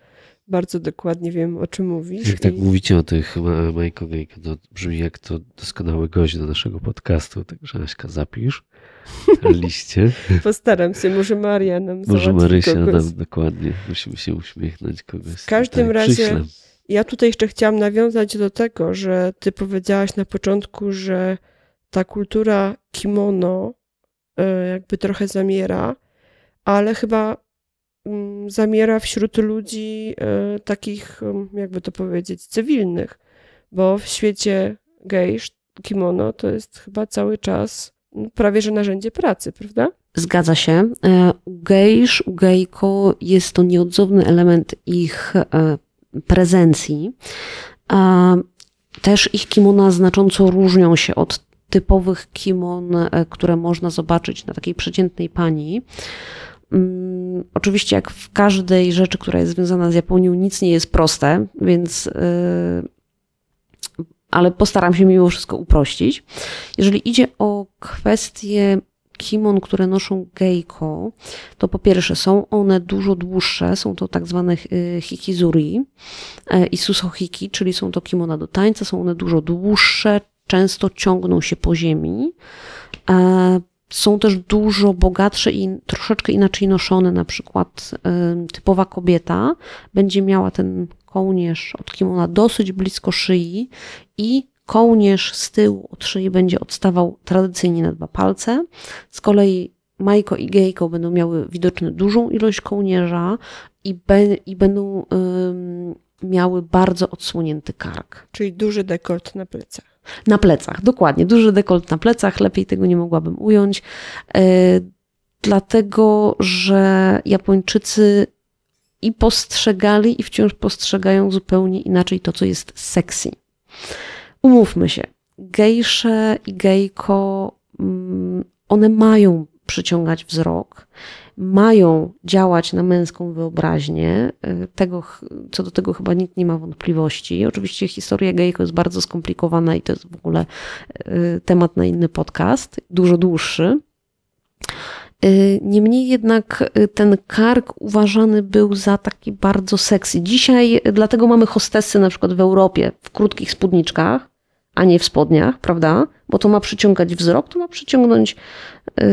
[SPEAKER 3] bardzo dokładnie wiem, o czym mówisz. Jak tak
[SPEAKER 2] mówicie o tych Majko to brzmi jak to doskonały gość do naszego podcastu, także Aśka zapisz liście.
[SPEAKER 3] Postaram się, może Maria nam Może Marysia kogoś. nam,
[SPEAKER 2] dokładnie. Musimy się uśmiechnąć kogoś. W każdym tutaj. razie Przyślę.
[SPEAKER 3] ja tutaj jeszcze chciałam nawiązać do tego, że ty powiedziałaś na początku, że ta kultura kimono E, jakby trochę zamiera, ale chyba mm, zamiera wśród ludzi e, takich, mm, jakby to powiedzieć, cywilnych, bo w świecie gejsz kimono to jest chyba cały czas no, prawie że narzędzie pracy, prawda?
[SPEAKER 1] Zgadza się. E, u gejsz, u gejko jest to nieodzowny element ich prezencji. Też ich kimona znacząco różnią się od typowych kimon, e, które można zobaczyć na takiej przeciętnej pani. Mm, oczywiście, jak w każdej rzeczy, która jest związana z Japonią, nic nie jest proste, więc y, ale postaram się mimo wszystko uprościć. Jeżeli idzie o kwestie kimon, które noszą geiko, to po pierwsze są one dużo dłuższe, są to tak zwane y, hikizuri e, i susohiki, czyli są to kimona do tańca, są one dużo dłuższe, często ciągną się po ziemi. E, są też dużo bogatsze i troszeczkę inaczej noszone. Na przykład e, typowa kobieta będzie miała ten kołnierz od kimona dosyć blisko szyi i kołnierz z tyłu od szyi będzie odstawał tradycyjnie na dwa palce. Z kolei Majko i Gejko będą miały widoczne dużą ilość kołnierza i, be, i będą y, miały bardzo odsłonięty kark.
[SPEAKER 3] Czyli duży dekolt na plecach.
[SPEAKER 1] Na plecach, dokładnie. Duży dekolt na plecach, lepiej tego nie mogłabym ująć, e, dlatego że Japończycy i postrzegali i wciąż postrzegają zupełnie inaczej to, co jest sexy. Umówmy się, gejsze i gejko, mm, one mają przyciągać wzrok mają działać na męską wyobraźnię. E, tego, co do tego chyba nikt nie ma wątpliwości. Oczywiście historia gejko jest bardzo skomplikowana i to jest w ogóle e, temat na inny podcast, dużo dłuższy. E, niemniej jednak ten kark uważany był za taki bardzo seksy. Dzisiaj dlatego mamy hostesy na przykład w Europie w krótkich spódniczkach, a nie w spodniach, prawda? Bo to ma przyciągać wzrok, to ma przyciągnąć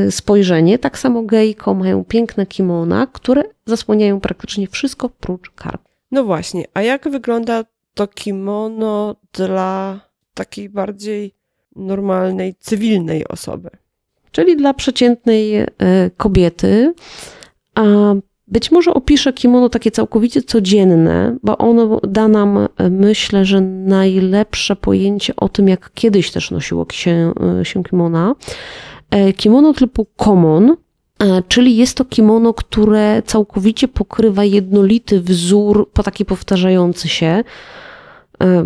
[SPEAKER 1] y, spojrzenie. Tak samo gejko mają piękne kimona, które zasłaniają praktycznie wszystko prócz karp.
[SPEAKER 3] No właśnie, a jak wygląda to kimono dla takiej bardziej normalnej, cywilnej osoby? Czyli
[SPEAKER 1] dla przeciętnej y, kobiety. A być może opiszę kimono takie całkowicie codzienne, bo ono da nam, e, myślę, że najlepsze pojęcie o tym, jak kiedyś też nosiło się, e, się kimona. E, kimono typu common, czyli jest to kimono, które całkowicie pokrywa jednolity wzór, po taki powtarzający się,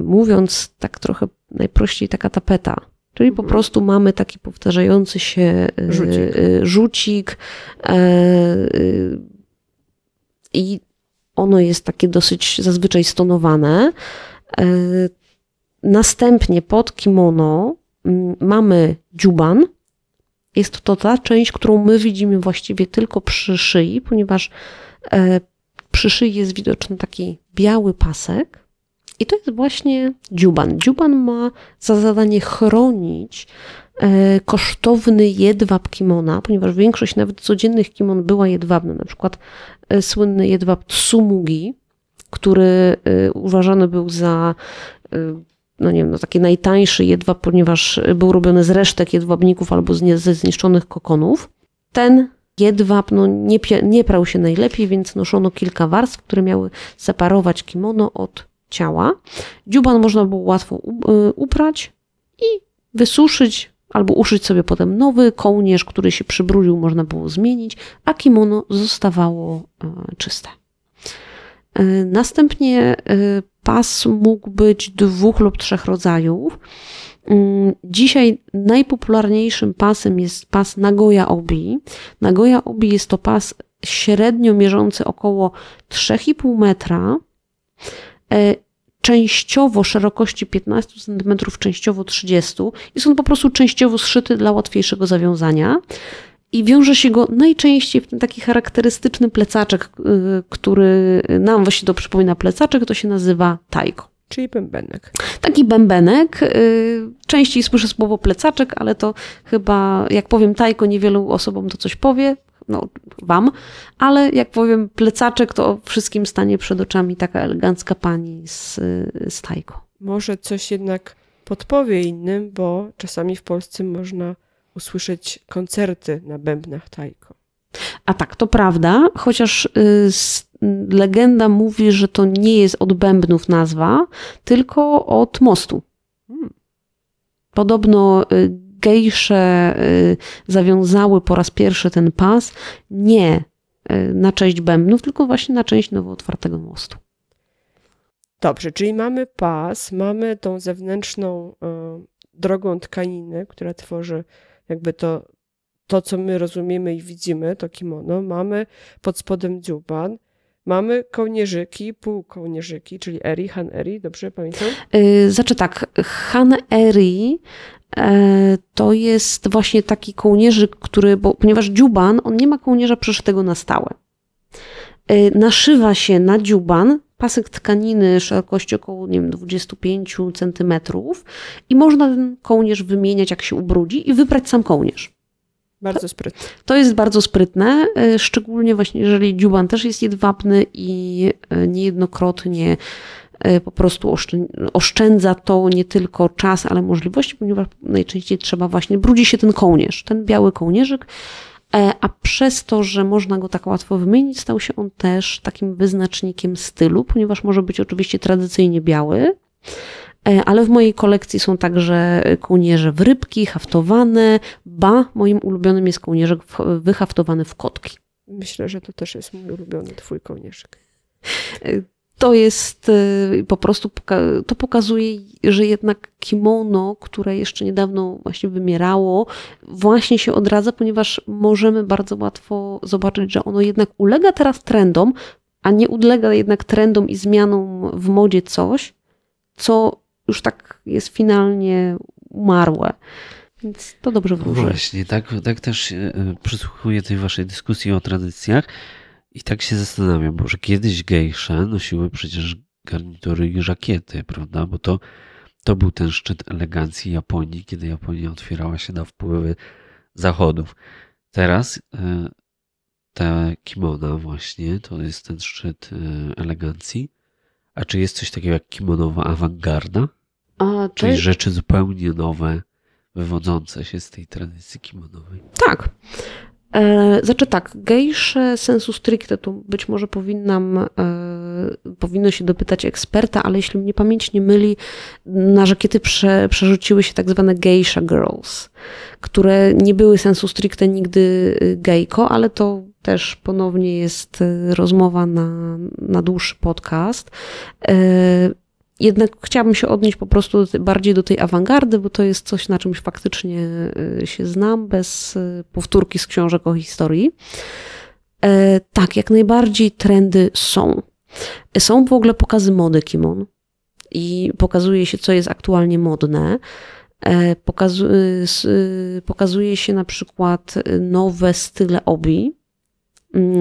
[SPEAKER 1] mówiąc tak trochę najprościej, taka tapeta. Czyli po mhm. prostu mamy taki powtarzający się rzucik. rzucik i ono jest takie dosyć zazwyczaj stonowane. E, następnie pod kimono mamy dziuban. Jest to ta część, którą my widzimy właściwie tylko przy szyi, ponieważ e, przy szyi jest widoczny taki biały pasek. I to jest właśnie dziuban. Dziuban ma za zadanie chronić E, kosztowny jedwab kimona, ponieważ większość nawet codziennych kimon była jedwabna, na przykład e, słynny jedwab Tsumugi, który e, uważany był za no nie wiem, no taki najtańszy jedwab, ponieważ był robiony z resztek jedwabników albo ze zniszczonych kokonów. Ten jedwab no, nie, nie prał się najlepiej, więc noszono kilka warstw, które miały separować kimono od ciała. Dziuban można było łatwo uprać i wysuszyć albo uszyć sobie potem nowy kołnierz, który się przybrudził, można było zmienić, a kimono zostawało e, czyste. E, następnie e, pas mógł być dwóch lub trzech rodzajów. Mm, dzisiaj najpopularniejszym pasem jest pas Nagoya Obi. Nagoya Obi jest to pas średnio mierzący około 3,5 metra częściowo szerokości 15 cm, częściowo 30 jest on po prostu częściowo zszyty dla łatwiejszego zawiązania. I wiąże się go najczęściej w ten taki charakterystyczny plecaczek, y, który nam właśnie to przypomina plecaczek, to się nazywa tajko.
[SPEAKER 3] Czyli bębenek.
[SPEAKER 1] Taki bębenek. Y, częściej słyszę słowo plecaczek, ale to chyba, jak powiem tajko, niewielu osobom to coś powie no, wam, ale jak powiem plecaczek, to wszystkim stanie przed oczami taka elegancka pani z, z tajko.
[SPEAKER 3] Może coś jednak podpowie innym, bo czasami w Polsce można usłyszeć koncerty na bębnach tajko.
[SPEAKER 1] A tak, to prawda, chociaż y, legenda mówi, że to nie jest od bębnów nazwa, tylko od mostu. Hmm. Podobno y, gejsze y, zawiązały po raz pierwszy ten pas nie y, na część bębnów, tylko właśnie na część nowo otwartego mostu.
[SPEAKER 3] Dobrze, czyli mamy pas, mamy tą zewnętrzną y, drogą tkaniny, która tworzy jakby to, to, co my rozumiemy i widzimy, to kimono, mamy pod spodem dziuban, mamy kołnierzyki, półkołnierzyki, czyli Eri, Han Eri, dobrze pamiętam?
[SPEAKER 1] Yy, znaczy tak, Han Eri e, to jest właśnie taki kołnierzyk, który, bo, ponieważ dziuban, on nie ma kołnierza przeszytego na stałe. Y, naszywa się na dziuban pasek tkaniny szerokości około nie wiem, 25 cm i można ten kołnierz wymieniać, jak się ubrudzi i wybrać sam kołnierz. Bardzo sprytne. To jest bardzo sprytne, y, szczególnie właśnie jeżeli dziuban też jest jedwabny i y, niejednokrotnie y, po prostu oszczędza to nie tylko czas, ale możliwości, ponieważ najczęściej trzeba właśnie, brudzi się ten kołnierz, ten biały kołnierzyk, e, a przez to, że można go tak łatwo wymienić, stał się on też takim wyznacznikiem stylu, ponieważ może być oczywiście tradycyjnie biały, E, ale w mojej kolekcji są także kołnierze w rybki, haftowane, ba, moim ulubionym jest kołnierzek wyhaftowany w kotki.
[SPEAKER 3] Myślę, że to też jest mój ulubiony twój kołnierzek.
[SPEAKER 1] E, to jest e, po prostu, to pokazuje, że jednak kimono, które jeszcze niedawno właśnie wymierało, właśnie się odradza, ponieważ możemy bardzo łatwo zobaczyć, że ono jednak ulega teraz trendom, a nie ulega jednak trendom i zmianom w modzie coś, co już tak jest finalnie umarłe. Więc to dobrze wróży. Właśnie,
[SPEAKER 2] tak, tak też e, przysłuchuję tej waszej dyskusji o tradycjach i tak się zastanawiam, bo że kiedyś gejsze nosiły przecież garnitury i żakiety, prawda? Bo to, to był ten szczyt elegancji Japonii, kiedy Japonia otwierała się na wpływy zachodów. Teraz te kimona właśnie, to jest ten szczyt e, elegancji a czy jest coś takiego jak kimonowa awangarda? A, Czyli rzeczy zupełnie nowe, wywodzące się z tej tradycji kimonowej.
[SPEAKER 1] Tak. E, znaczy tak, gejsze sensu stricte, tu być może powinnam, e, powinno się dopytać eksperta, ale jeśli mnie pamięć nie myli, na żakiety prze, przerzuciły się tak zwane geisha girls, które nie były sensu stricte nigdy y, gejko, ale to też ponownie jest y, rozmowa na, na dłuższy podcast. E, jednak chciałabym się odnieść po prostu bardziej do tej awangardy, bo to jest coś, na czymś faktycznie y, się znam, bez y, powtórki z książek o historii. E, tak, jak najbardziej trendy są. E, są w ogóle pokazy mody kimon i pokazuje się, co jest aktualnie modne. E, y, pokazuje się na przykład nowe style obi,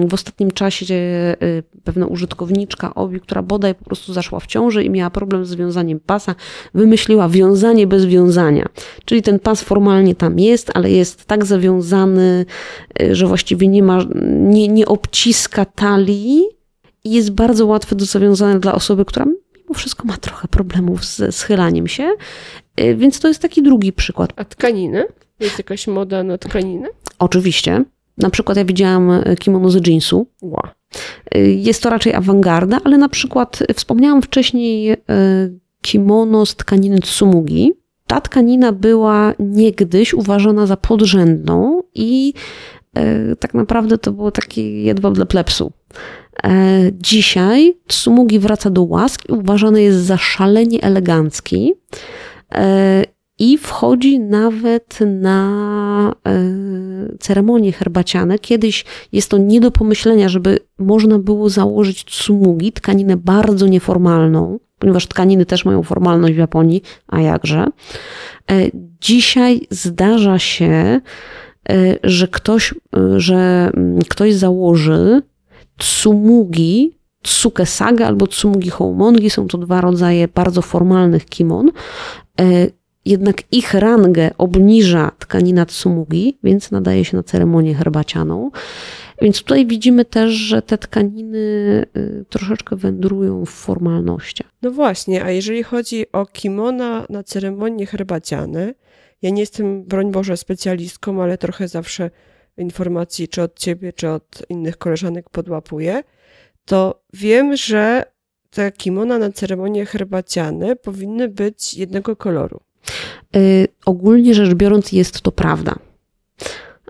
[SPEAKER 1] w ostatnim czasie e, pewna użytkowniczka obi, która bodaj po prostu zaszła w ciąży i miała problem z wiązaniem pasa, wymyśliła wiązanie bez wiązania. Czyli ten pas formalnie tam jest, ale jest tak zawiązany, e, że właściwie nie, ma, nie, nie obciska talii i jest bardzo łatwy do zawiązania dla osoby, która mimo wszystko ma trochę problemów ze schylaniem się. E, więc to jest taki drugi przykład. A tkaniny?
[SPEAKER 3] Jest jakaś moda na tkaniny?
[SPEAKER 1] Oczywiście. Na przykład ja widziałam e, kimono z jeansu. Wow. E, jest to raczej awangarda, ale na przykład e, wspomniałam wcześniej kimono z tkaniny tsumugi. Ta tkanina była niegdyś uważana za podrzędną i tak naprawdę to było taki jedwab dla plepsu. Dzisiaj Tsumugi wraca do łask i uważany jest za szalenie elegancki i wchodzi nawet na e, ceremonie herbaciane. Kiedyś jest to nie do pomyślenia, żeby można było założyć tsumugi, tkaninę bardzo nieformalną, ponieważ tkaniny też mają formalność w Japonii, a jakże. E, dzisiaj zdarza się, e, że ktoś, że mm, ktoś założy tsumugi Tsuke Saga albo Tsumugi Houmongi. Są to dwa rodzaje bardzo formalnych kimon, jednak ich rangę obniża tkanina tsumugi, więc nadaje się na ceremonię herbacianą. Więc tutaj widzimy też, że te tkaniny y, troszeczkę wędrują w formalnościach.
[SPEAKER 3] No właśnie, a jeżeli chodzi o kimona na ceremonie herbaciane, ja nie jestem, broń Boże, specjalistką, ale trochę zawsze informacji czy od ciebie, czy od innych koleżanek podłapuję, to wiem, że te kimona na ceremonie herbaciane powinny być jednego koloru.
[SPEAKER 1] Y, ogólnie rzecz biorąc, jest to prawda.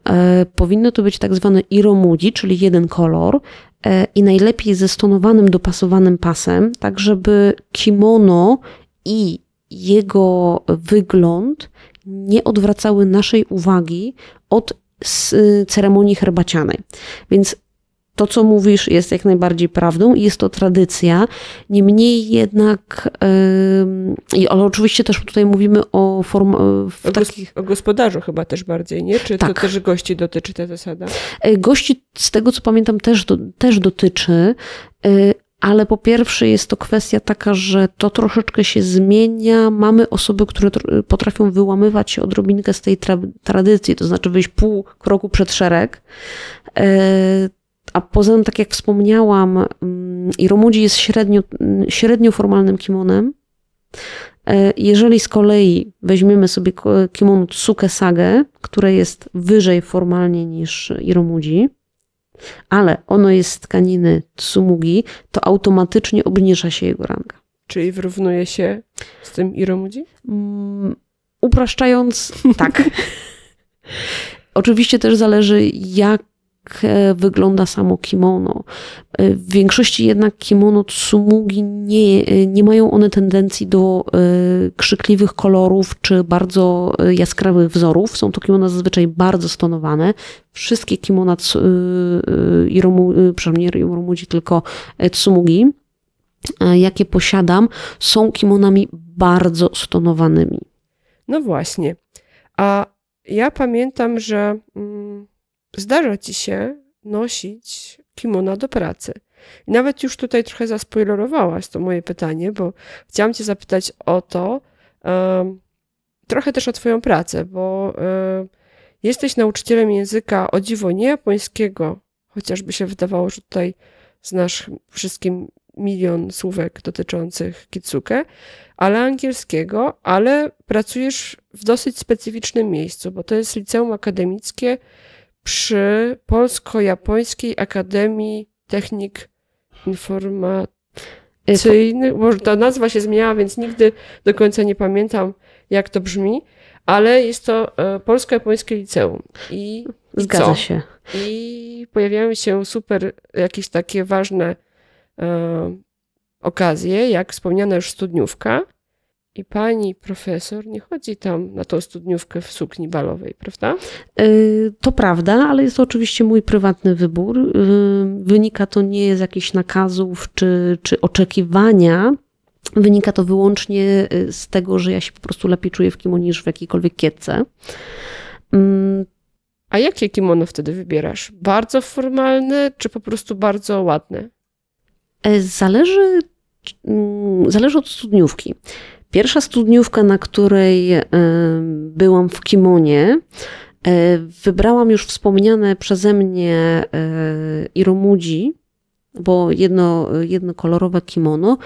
[SPEAKER 1] Y, powinno to być tak zwane iromudzi, czyli jeden kolor, y, i najlepiej ze stonowanym, dopasowanym pasem, tak żeby kimono i jego wygląd nie odwracały naszej uwagi od ceremonii herbacianej. Więc to, co mówisz, jest jak najbardziej prawdą i jest to tradycja. Niemniej jednak i oczywiście też tutaj mówimy o form, o
[SPEAKER 3] takich... O gospodarzu chyba też bardziej, nie? Czy tak. to też gości dotyczy ta zasada?
[SPEAKER 1] E, gości, z tego co pamiętam, też, do, też dotyczy, e, ale po pierwsze jest to kwestia taka, że to troszeczkę się zmienia. Mamy osoby, które potrafią wyłamywać się odrobinkę z tej tra tradycji, to znaczy wyjść pół kroku przed szereg. E, a poza tym, tak jak wspomniałam, mm, Iromudzi jest średnio, mm, średnio formalnym kimonem, E, jeżeli z kolei weźmiemy sobie kimono Tsuke Sage, które jest wyżej formalnie niż Iromuji, ale ono jest z tkaniny Tsumugi, to automatycznie obniża się jego ranga.
[SPEAKER 3] Czyli wyrównuje się z tym Iromuji?
[SPEAKER 1] Mm,
[SPEAKER 3] upraszczając, tak.
[SPEAKER 1] Oczywiście też zależy, jak E, wygląda samo kimono. E, w większości jednak kimono tsumugi nie, e, nie mają one tendencji do krzykliwych kolorów czy bardzo jaskrawych wzorów. Są to kimona zazwyczaj bardzo stonowane. Wszystkie kimona iromu, przynajmniej tylko tsumugi, jakie posiadam, są kimonami bardzo stonowanymi.
[SPEAKER 3] No właśnie. A ja pamiętam, że... Mm zdarza ci się nosić kimona do pracy. I nawet już tutaj trochę zaspoilerowałaś to moje pytanie, bo chciałam cię zapytać o to, um, trochę też o twoją pracę, bo um, jesteś nauczycielem języka o dziwo nie japońskiego, chociażby się wydawało, że tutaj znasz wszystkim milion słówek dotyczących kitsuke, ale angielskiego, ale pracujesz w dosyć specyficznym miejscu, bo to jest liceum akademickie przy Polsko-Japońskiej Akademii Technik Informacyjnych. Może ta nazwa się zmieniała, więc nigdy do końca nie pamiętam, jak to brzmi, ale jest to e, Polsko-Japońskie Liceum. I Zgadza co? się. I pojawiają się super jakieś takie ważne e, okazje, jak wspomniana już studniówka, i pani profesor nie chodzi tam na tą studniówkę w sukni balowej, prawda? E, to prawda,
[SPEAKER 1] ale jest to oczywiście mój prywatny wybór. E, wynika to nie z jakichś nakazów czy, czy oczekiwania. Wynika to wyłącznie e, z tego, że ja się po prostu
[SPEAKER 3] lepiej czuję w kimonie niż w jakiejkolwiek kietce. Mm, A jakie kimono wtedy wybierasz? Bardzo formalne, czy po prostu bardzo ładne?
[SPEAKER 1] Zależy, mm, zależy od studniówki. Pierwsza studniówka, na której e, byłam w kimonie, e, wybrałam już wspomniane przeze mnie e, iromudzi, bo jedno, kolorowe kimono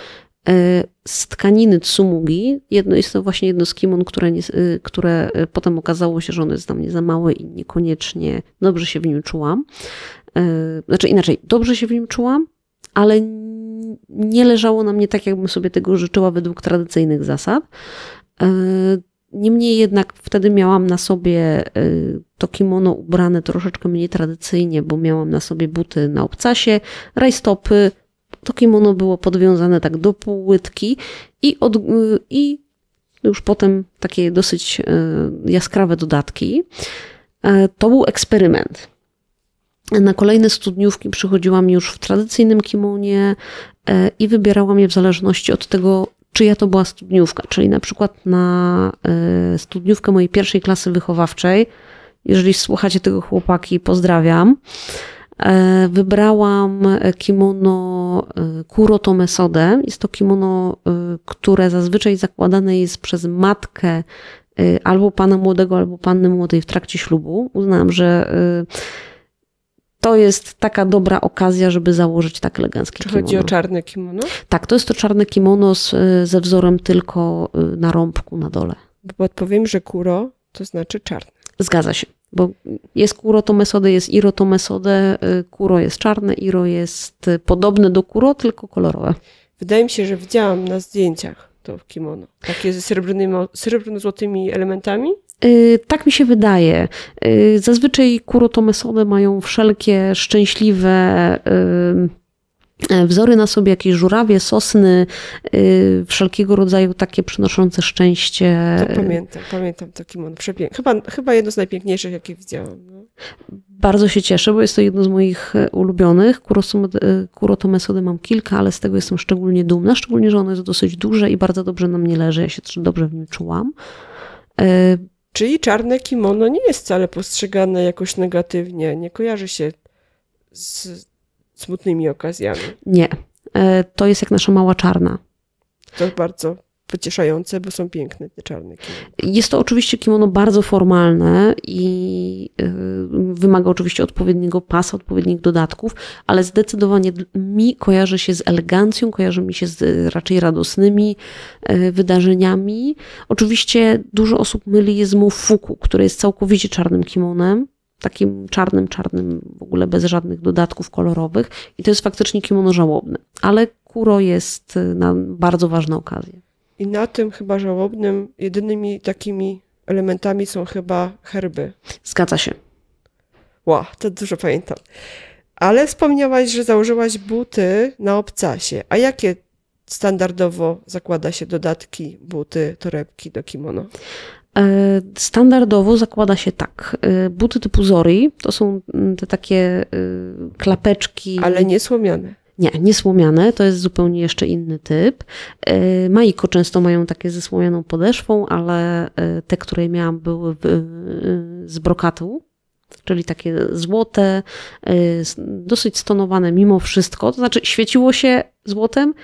[SPEAKER 1] z tkaniny Tsumugi. Jedno jest to właśnie jedno z kimon, które, nie, które potem okazało się, że ono jest dla mnie za małe i niekoniecznie dobrze się w nim czułam. Znaczy inaczej, dobrze się w nim czułam, ale nie leżało na mnie tak, jakbym sobie tego życzyła według tradycyjnych zasad. E, niemniej jednak wtedy miałam na sobie e, to kimono ubrane troszeczkę mniej tradycyjnie, bo miałam na sobie buty na obcasie, rajstopy. To kimono było podwiązane tak do półłytki i, od, e, i już potem takie dosyć jaskrawe dodatki. To był eksperyment. Na kolejne studniówki przychodziłam już w tradycyjnym kimonie, E, i wybierałam je w zależności od tego, czyja to była studniówka. Czyli na przykład na e, studniówkę mojej pierwszej klasy wychowawczej, jeżeli słuchacie tego chłopaki, pozdrawiam, e, wybrałam kimono Kuroto Mesode. Jest to kimono, które zazwyczaj zakładane jest przez matkę albo pana młodego, albo panny młodej w trakcie ślubu. Uznałam, że to jest taka dobra okazja, żeby założyć tak eleganckie Czy kimono. chodzi o czarne kimono? Tak, to jest to czarne kimono z, e, ze wzorem tylko e, na rąbku, na dole.
[SPEAKER 3] Bo odpowiem, że kuro to znaczy czarne. Zgadza się, bo jest kuro to
[SPEAKER 1] mesode, jest iro to mesode, kuro jest czarne, iro jest e, podobne do kuro, tylko kolorowe.
[SPEAKER 3] Wydaje mi się, że widziałam na zdjęciach to kimono. Takie ze srebrnymi, srebrno-złotymi elementami.
[SPEAKER 1] Y, tak mi się wydaje. Y, zazwyczaj kurotomesony mają wszelkie szczęśliwe y, wzory na sobie, jakieś żurawie, sosny, wszelkiego rodzaju takie przynoszące szczęście. To pamiętam,
[SPEAKER 3] pamiętam taki kimono. Chyba, chyba jedno z najpiękniejszych, jakie widziałam. No.
[SPEAKER 1] Bardzo się cieszę, bo jest to jedno z moich e, ulubionych. E, Kurotomesody mam kilka, ale z tego jestem szczególnie dumna, szczególnie, że ono jest dosyć duże i bardzo dobrze na mnie leży. Ja się dobrze w nim czułam.
[SPEAKER 3] E, Czyli czarne kimono nie jest wcale postrzegane jakoś negatywnie, nie kojarzy się z smutnymi okazjami.
[SPEAKER 1] Nie. E, to jest jak nasza mała czarna.
[SPEAKER 3] To bardzo pocieszające, bo są piękne te czarne
[SPEAKER 1] kimono. Jest to oczywiście kimono bardzo formalne i y, wymaga oczywiście odpowiedniego pasa, odpowiednich dodatków, ale zdecydowanie mi kojarzy się z elegancją, kojarzy mi się z y, raczej radosnymi y, wydarzeniami. Oczywiście dużo osób myli je z mofuku, które jest całkowicie czarnym kimonem takim czarnym, czarnym, w ogóle bez żadnych dodatków kolorowych i to jest faktycznie kimono żałobne. Ale kuro jest na bardzo ważne okazje.
[SPEAKER 3] I na tym chyba żałobnym jedynymi takimi elementami są chyba herby. Zgadza się. Ła, to dużo pamiętam. Ale wspomniałaś, że założyłaś buty na obcasie. A jakie standardowo zakłada się dodatki, buty, torebki do kimono?
[SPEAKER 1] E, standardowo zakłada się tak. E, buty typu Zori to są mm, te takie y, klapeczki. Ale nie słomiane. Nie, niesłomiane, to jest zupełnie jeszcze inny typ. E, Majko często mają takie ze słomianą podeszwą, ale e, te, które miałam, były e, z brokatu, czyli takie złote, dosyć stonowane mimo wszystko, to znaczy świeciło się złotem,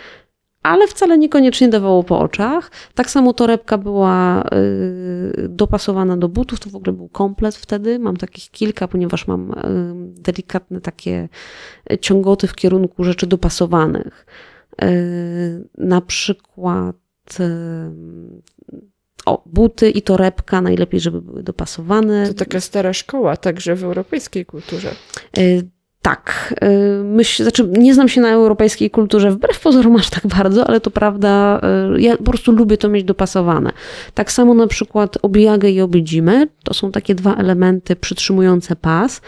[SPEAKER 1] ale wcale niekoniecznie dawało po oczach. Tak samo torebka była y, dopasowana do butów, to w ogóle był komplet wtedy. Mam takich kilka, ponieważ mam y, delikatne takie y, ciągoty w kierunku rzeczy dopasowanych. Na przykład o, buty i torebka najlepiej, żeby były dopasowane. To
[SPEAKER 3] taka stara szkoła, także w europejskiej kulturze
[SPEAKER 1] tak, y, myśl, znaczy nie znam się na europejskiej kulturze wbrew pozorom aż tak bardzo, ale to prawda, y, ja po prostu lubię to mieć dopasowane. Tak samo na przykład objagę i obidzimy, to są takie dwa elementy przytrzymujące pas.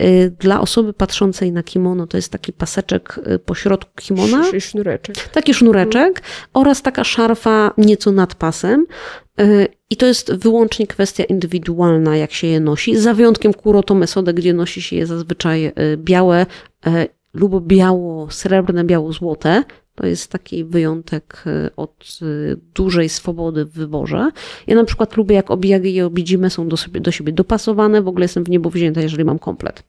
[SPEAKER 1] Y, dla osoby patrzącej na kimono to jest taki paseczek po środku kimona. Sz sznureczek. Taki sznureczek mhm. oraz taka szarfa nieco nad pasem. E, I to jest wyłącznie kwestia indywidualna, jak się je nosi, za wyjątkiem mesodę, gdzie nosi się je zazwyczaj e, białe e, lub biało, srebrne, biało-złote. To jest taki wyjątek od dużej swobody w wyborze. Ja na przykład lubię, jak obiegi i obidzimy są do, sobie, do siebie dopasowane. W ogóle jestem w niebo wzięta, jeżeli mam komplet.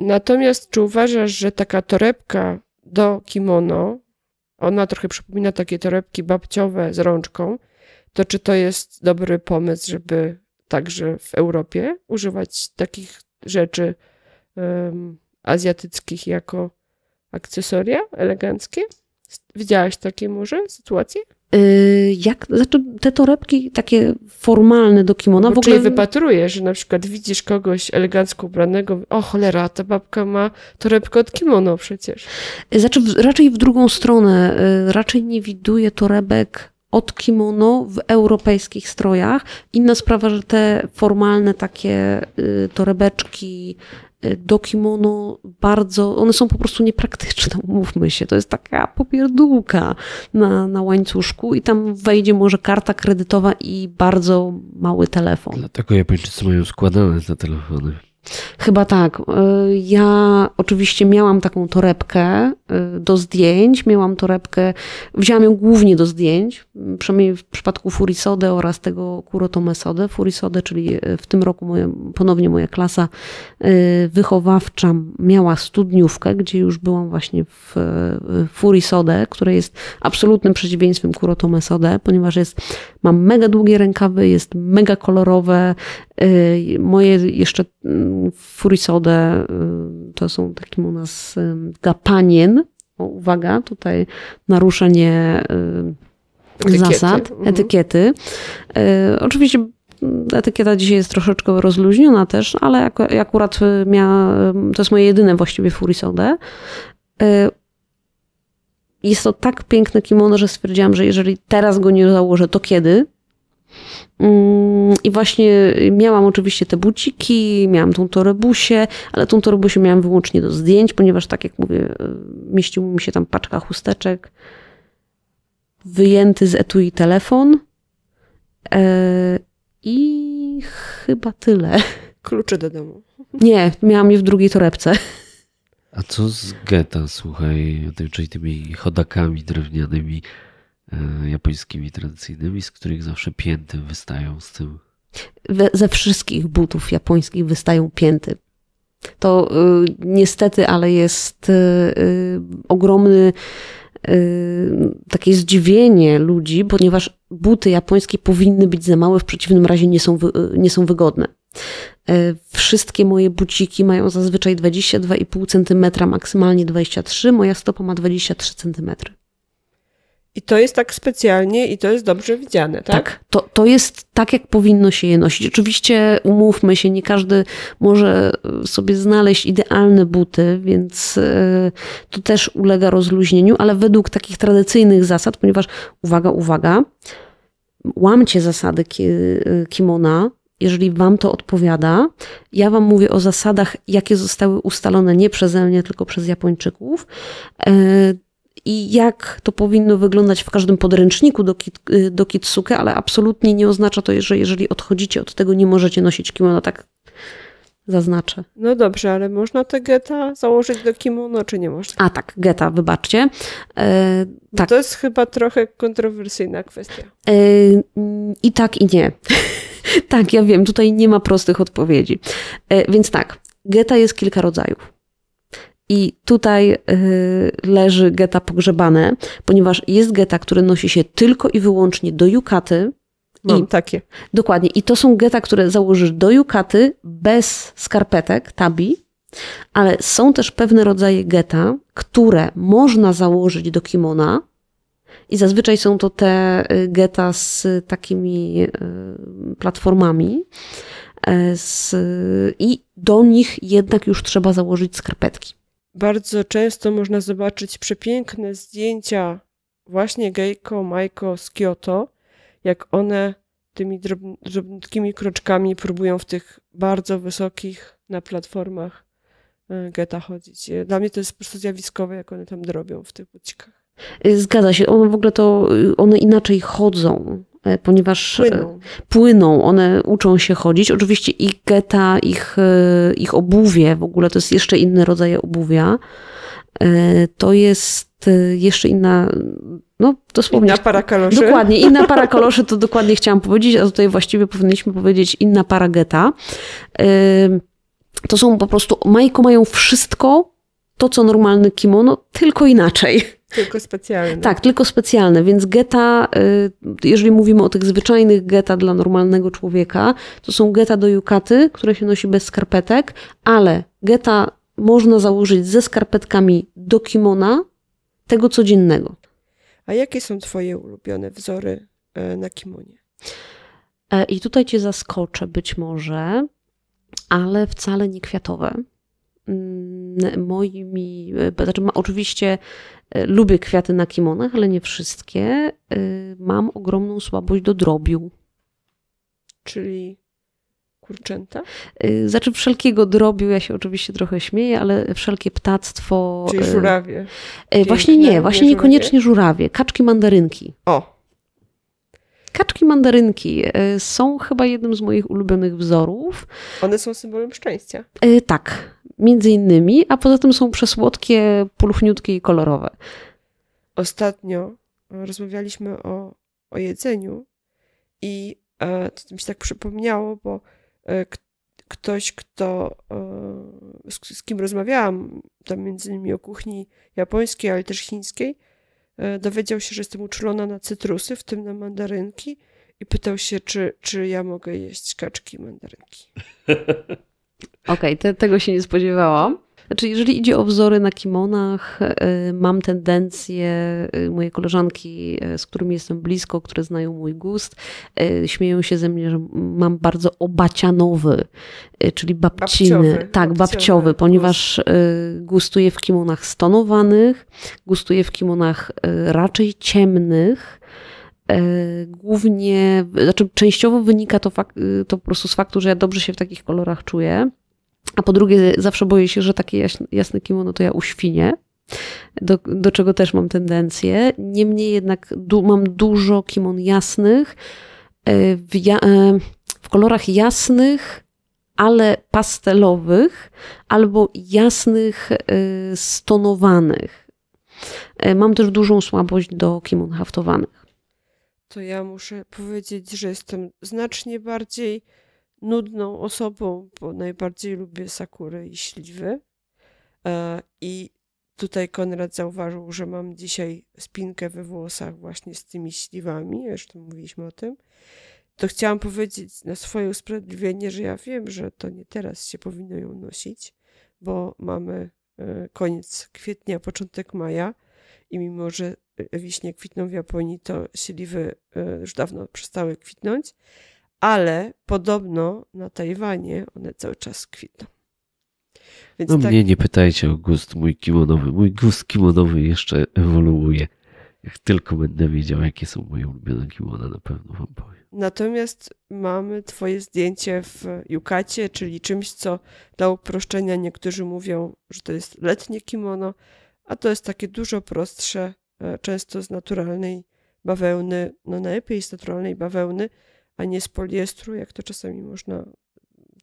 [SPEAKER 3] Natomiast czy uważasz, że taka torebka do kimono, ona trochę przypomina takie torebki babciowe z rączką, to czy to jest dobry pomysł, żeby także w Europie używać takich rzeczy um, azjatyckich jako akcesoria eleganckie? Widziałaś takie może sytuacje?
[SPEAKER 1] Yy, jak, znaczy te torebki takie formalne do kimona Bo w ogóle... Czyli
[SPEAKER 3] wypatrujesz, że na przykład widzisz kogoś elegancko ubranego, o cholera, ta babka ma torebkę od kimono przecież.
[SPEAKER 1] Yy, znaczy raczej w drugą stronę, yy, raczej nie widuję torebek od kimono w europejskich strojach. Inna sprawa, że te formalne takie y, torebeczki y, do kimono bardzo, one są po prostu niepraktyczne, umówmy się. To jest taka popierdółka na, na łańcuszku i tam wejdzie może karta kredytowa i bardzo mały telefon.
[SPEAKER 2] Dlatego Japończycy mają składane te telefony.
[SPEAKER 1] Chyba tak. Y, ja oczywiście miałam taką torebkę y, do zdjęć, miałam torebkę, wzięłam ją głównie do zdjęć, przynajmniej w przypadku Furisode oraz tego Kurotomesode. Furisode, czyli y, w tym roku ponownie moja klasa wychowawcza miała studniówkę, gdzie już byłam właśnie w Furisode, które jest absolutnym przeciwieństwem Kurotomesode, ponieważ jest, mam mega długie rękawy, jest mega kolorowe, Y, moje jeszcze mm, furisodę, y, to są takim u nas y, gapanien. uwaga, tutaj naruszenie etykiety. zasad, mhm. etykiety. Oczywiście mm, etykieta dzisiaj jest troszeczkę rozluźniona też, ale akurat miała, to jest moje jedyne właściwie furisodę. Jest to tak piękne kimono, że stwierdziłam, że jeżeli teraz go nie założę, to kiedy? Mm, I właśnie miałam oczywiście te buciki, miałam tą torebusię, ale tą torebusię miałam wyłącznie do zdjęć, ponieważ tak jak mówię, y, mieścił mi się tam paczka chusteczek, wyjęty z etui telefon e, i chyba tyle.
[SPEAKER 3] Klucze do domu.
[SPEAKER 1] Nie, miałam je w drugiej torebce.
[SPEAKER 2] A co z geta, słuchaj, czyli tymi chodakami drewnianymi? E, japońskimi tradycyjnymi, z których zawsze pięty wystają z tym.
[SPEAKER 1] We, ze wszystkich butów japońskich wystają pięty. To y, niestety, ale jest y, y ogromny y, takie zdziwienie ludzi, ponieważ buty japońskie powinny być za małe, w przeciwnym razie nie są, nie są wygodne. E, wszystkie moje buciki mają zazwyczaj 22,5 cm, maksymalnie 23, moja stopa ma 23 cm.
[SPEAKER 3] I to jest tak specjalnie i to jest dobrze widziane, tak? Tak, to, to
[SPEAKER 1] jest tak, jak powinno się je nosić. Oczywiście umówmy się, nie każdy może e, sobie znaleźć idealne buty, więc e, to też ulega rozluźnieniu, ale według takich tradycyjnych zasad, ponieważ uwaga, uwaga, łamcie zasady e, kimona, jeżeli Wam to odpowiada. Ja Wam mówię o zasadach, jakie zostały ustalone nie przeze mnie, tylko przez Japończyków i jak to powinno wyglądać w każdym podręczniku do, kit, y, do kitsuke, ale absolutnie nie oznacza to, że jeżeli odchodzicie od tego, nie możecie nosić kimono, tak zaznaczę.
[SPEAKER 3] No dobrze, ale można te geta założyć do kimono, czy nie można?
[SPEAKER 1] A tak, geta, wybaczcie. E,
[SPEAKER 3] tak. To jest chyba trochę kontrowersyjna kwestia.
[SPEAKER 1] E, I tak, i nie. tak, ja wiem, tutaj nie ma prostych odpowiedzi. E, więc tak, geta jest kilka rodzajów. I tutaj y, leży geta pogrzebane, ponieważ jest geta, który nosi się tylko i wyłącznie do Jukaty. Mam no, I, takie. Dokładnie. I to są geta, które założysz do Jukaty bez skarpetek, tabi, ale są też pewne rodzaje geta, które można założyć do kimona. I zazwyczaj są to te y, geta z takimi y, platformami. E, z, I do nich jednak już trzeba założyć skarpetki.
[SPEAKER 3] Bardzo często można zobaczyć przepiękne zdjęcia właśnie geico, Majko z Kyoto, jak one tymi drobnymi kroczkami próbują w tych bardzo wysokich na platformach e, geta chodzić. E, dla mnie to jest po prostu zjawiskowe, jak one tam drobią w tych bucikach.
[SPEAKER 1] E, zgadza się. One w ogóle to, y, one inaczej chodzą. E, ponieważ e, płyną. płyną. one uczą się chodzić. Oczywiście i geta, ich, e, ich obuwie, w ogóle to jest jeszcze inny rodzaj obuwia. To jest jeszcze inna, no dosłownie. Inna
[SPEAKER 3] para kaloszy. Dokładnie, inna para kaloszy,
[SPEAKER 1] to dokładnie chciałam powiedzieć, a tutaj właściwie powinniśmy powiedzieć inna para geta. To są po prostu, majko mają wszystko, to co normalny kimono, tylko inaczej. Tylko
[SPEAKER 3] specjalne. Tak,
[SPEAKER 1] tylko specjalne. Więc geta, y, jeżeli mówimy o tych zwyczajnych geta dla normalnego człowieka, to są geta do jukaty, które się nosi bez skarpetek, ale geta można założyć ze skarpetkami do kimona, tego codziennego.
[SPEAKER 3] A jakie są Twoje ulubione wzory e, na kimonie?
[SPEAKER 1] E, I tutaj Cię zaskoczę być może, ale wcale nie kwiatowe mm, moimi, e, znaczy oczywiście E, lubię kwiaty na kimonach, ale nie wszystkie. E, mam ogromną słabość do drobiu.
[SPEAKER 3] Czyli kurczęta? E,
[SPEAKER 1] znaczy wszelkiego drobiu, ja się oczywiście trochę śmieję, ale wszelkie ptactwo. Czyli żurawie.
[SPEAKER 3] właśnie nie, właśnie nie niekoniecznie
[SPEAKER 1] żurawie. Kaczki mandarynki. O, Kaczki mandarynki y, są chyba jednym z moich ulubionych wzorów.
[SPEAKER 3] One są symbolem szczęścia.
[SPEAKER 1] Y, tak, między innymi, a poza tym są przesłodkie, pulchniutkie i kolorowe.
[SPEAKER 3] Ostatnio e, rozmawialiśmy o, o jedzeniu i e, to mi się tak przypomniało, bo e, ktoś, kto, z, kim rozmawiałam, tam między innymi o kuchni japońskiej, ale też chińskiej, E, dowiedział się, że jestem uczulona na cytrusy, w tym na mandarynki i pytał się, czy, czy ja mogę jeść kaczki i mandarynki. Okej, okay, te, tego się nie spodziewałam. Znaczy, jeżeli idzie o
[SPEAKER 1] wzory na kimonach, e, mam tendencję, e, moje koleżanki, e, z którymi jestem blisko, które znają mój gust, śmieją się ze mnie, że mam bardzo obacianowy, czyli babciny. Babciowy, tak, babciowy, babciowy ponieważ gustuję w kimonach stonowanych, gustuję w kimonach raczej ciemnych głównie, znaczy częściowo wynika to, fakt, to po prostu z faktu, że ja dobrze się w takich kolorach czuję. A po drugie, zawsze boję się, że takie jasne, kimono to ja uświnię, do, do czego też mam tendencję. Niemniej jednak du, mam dużo kimon jasnych, e, w, e, w kolorach jasnych, ale pastelowych, albo jasnych, e, stonowanych. Mam też dużą słabość do kimon haftowanych.
[SPEAKER 3] To ja muszę powiedzieć, że jestem znacznie bardziej nudną osobą, bo najbardziej lubię sakury i śliwy. E, I tutaj Konrad zauważył, że mam dzisiaj spinkę we włosach właśnie z tymi śliwami, zresztą mówiliśmy o tym. To chciałam powiedzieć na swoje usprawiedliwienie, że ja wiem, że to nie teraz się powinno ją nosić, bo mamy e, koniec kwietnia, początek maja i mimo, że wiśnie kwitną w Japonii, to śliwy e, już dawno przestały kwitnąć, ale podobno na Tajwanie one cały czas kwitną. Więc no tak... mnie
[SPEAKER 2] nie pytajcie o gust mój kimonowy. Mój gust kimonowy jeszcze ewoluuje. Jak tylko będę wiedział, jakie są moje ulubione kimona, na pewno wam powiem.
[SPEAKER 3] Natomiast mamy twoje zdjęcie w yukacie, czyli czymś, co dla uproszczenia niektórzy mówią, że to jest letnie kimono, a to jest takie dużo prostsze, e, często z naturalnej bawełny, no najlepiej z naturalnej bawełny, a nie z poliestru, jak to czasami można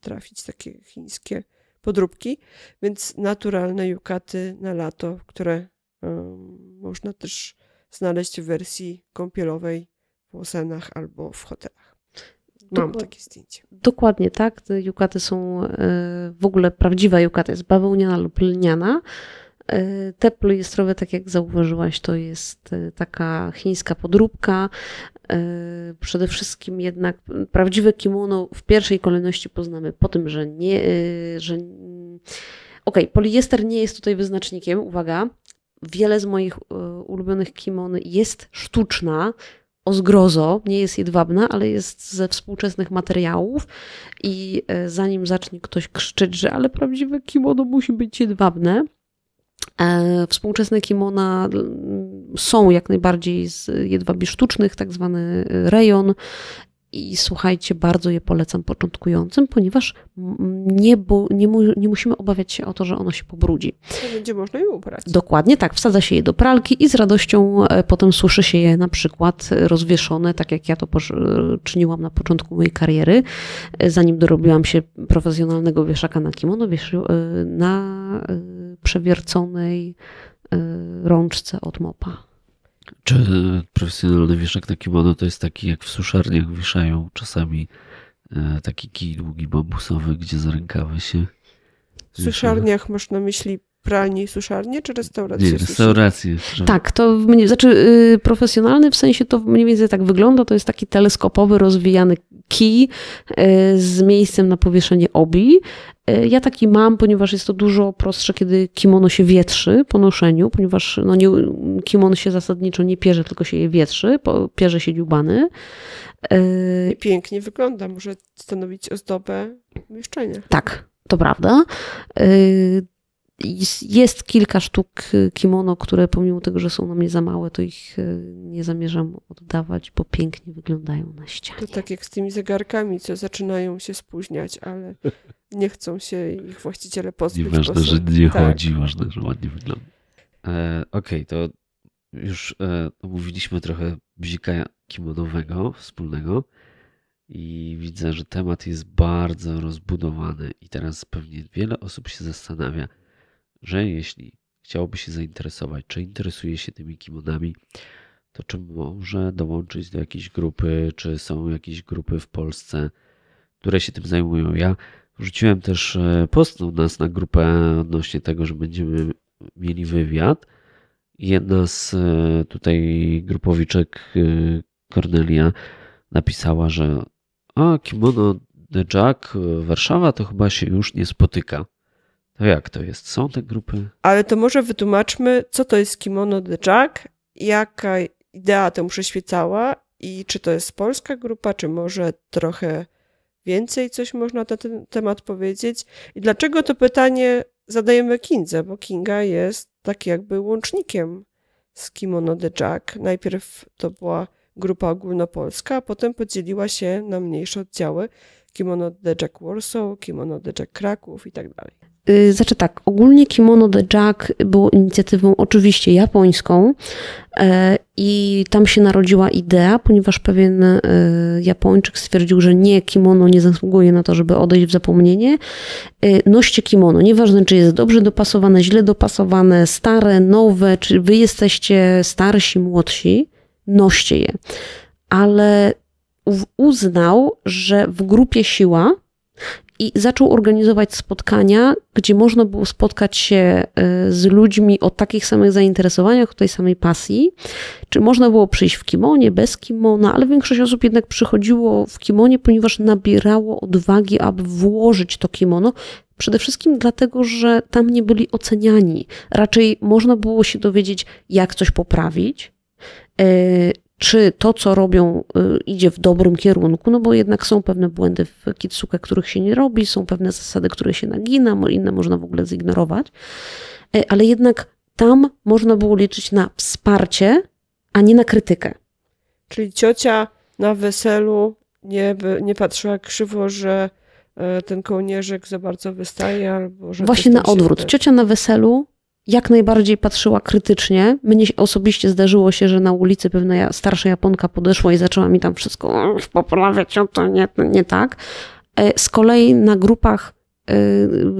[SPEAKER 3] trafić, takie chińskie podróbki. Więc naturalne jukaty na lato, które um, można też znaleźć w wersji kąpielowej w osenach albo w hotelach. Mam takie zdjęcie.
[SPEAKER 1] Dokładnie tak. Te jukaty są, e, w ogóle prawdziwa jukata jest bawełniana lub lniana E, te poliestrowe, tak jak zauważyłaś, to jest e, taka chińska podróbka. E, przede wszystkim jednak prawdziwe kimono w pierwszej kolejności poznamy po tym, że nie, że Okej, okay, poliester nie jest tutaj wyznacznikiem, uwaga. Wiele z moich ulubionych kimon jest sztuczna, o zgrozo, nie jest jedwabna, ale jest ze współczesnych materiałów i zanim zacznie ktoś krzyczeć, że ale prawdziwe kimono musi być jedwabne, E, współczesne kimona mm, są jak najbardziej z jedwabi sztucznych, tak zwany e, rejon. I słuchajcie, bardzo je polecam początkującym, ponieważ mm, nie, bo, nie, mu, nie musimy obawiać się o to, że ono się pobrudzi. będzie
[SPEAKER 3] można je ubrać.
[SPEAKER 1] Dokładnie tak, wsadza się je do pralki i z radością e, potem suszy się je na przykład rozwieszone, tak jak ja to czyniłam na początku mojej kariery, zanim dorobiłam się profesjonalnego wieszaka na kimono, wiesz, na przewierconej y, rączce od mopa.
[SPEAKER 2] Czy y, profesjonalny wieszak na kimono to jest taki, jak w suszarniach wiszają czasami y, taki kij długi bambusowy, gdzie za rękawy się... W suszarniach
[SPEAKER 3] masz na myśli pralnie i suszarnie, czy restauracje? Nie, restauracje. Tak, to
[SPEAKER 1] mnie, znaczy yy, profesjonalny w sensie to mniej więcej tak wygląda, to jest taki teleskopowy, rozwijany kij yy, z miejscem na powieszenie obi. Yy, ja taki mam, ponieważ jest to dużo prostsze, kiedy kimono się wietrzy po noszeniu, ponieważ no nie, kimono się zasadniczo nie pierze, tylko się je wietrzy, po, pierze się dziubany. Y, I
[SPEAKER 3] pięknie wygląda, może stanowić ozdobę mieszczenia.
[SPEAKER 1] Tak, to prawda. Y, jest kilka sztuk y, kimono, które pomimo tego, że są na mnie za małe, to ich y, nie zamierzam oddawać, bo pięknie wyglądają na
[SPEAKER 3] ścianie. To tak jak z tymi zegarkami, co zaczynają się spóźniać, ale nie chcą się ich właściciele pozbyć. Nieważne, ważne, że nie tak. chodzi,
[SPEAKER 2] ważne, że ładnie wygląda. E, Okej, okay, to już e, omówiliśmy trochę bzika kimonowego wspólnego i widzę, że temat jest bardzo rozbudowany i teraz pewnie wiele osób się zastanawia, że jeśli chciałoby się zainteresować, czy interesuje się tymi kimonami, to czy może dołączyć do jakiejś grupy, czy są jakieś grupy w Polsce, które się tym zajmują. Ja wrzuciłem też e, post u nas na grupę odnośnie tego, że będziemy mieli wywiad. Jedna z e, tutaj grupowiczek Kornelia, e, napisała, że a kimono The Jack Warszawa to chyba się już nie spotyka. To jak to jest? Są te grupy?
[SPEAKER 3] Ale to może wytłumaczmy, co to jest kimono The Jack, jaka idea temu przyświecała i czy to jest polska grupa, czy może trochę więcej coś można na ten temat powiedzieć. I dlaczego to pytanie zadajemy Kindze, bo Kinga jest tak jakby łącznikiem z Kimono The Jack. Najpierw to była grupa ogólnopolska, a potem podzieliła się na mniejsze oddziały. Kimono The Jack Warsaw, Kimono The Jack Kraków i tak dalej. Y,
[SPEAKER 1] znaczy tak, ogólnie Kimono the Jack było inicjatywą oczywiście japońską e, i tam się narodziła idea, ponieważ pewien e, Japończyk stwierdził, że nie, kimono nie zasługuje na to, żeby odejść w zapomnienie. E, noście kimono, nieważne czy jest dobrze dopasowane, źle dopasowane, stare, nowe, czy wy jesteście starsi, młodsi, noście je. Ale uznał, że w grupie siła i zaczął organizować spotkania, gdzie można było spotkać się e, z ludźmi o takich samych zainteresowaniach, o tej samej pasji. Czy można było przyjść w kimonie, bez kimona, ale większość osób jednak przychodziło w kimonie, ponieważ nabierało odwagi, aby włożyć to kimono. Przede wszystkim dlatego, że tam nie byli oceniani. Raczej można było się dowiedzieć, jak coś poprawić, e, czy to, co robią, y, idzie w dobrym kierunku, no bo jednak są pewne błędy w kitsuke, których się nie robi, są pewne zasady, które się nagina, inne można w ogóle zignorować, e, ale jednak tam można było liczyć na wsparcie, a nie na krytykę.
[SPEAKER 3] Czyli ciocia na weselu nie, nie patrzyła krzywo, że e, ten kołnierzyk za bardzo wystaje albo że... Właśnie na odwrót. Ciocia
[SPEAKER 1] na weselu jak najbardziej patrzyła krytycznie. Mnie osobiście zdarzyło się, że na ulicy pewna starsza Japonka podeszła i zaczęła mi tam wszystko
[SPEAKER 3] mm, poprawiać, o to
[SPEAKER 1] nie, nie tak. E, z kolei na grupach, e,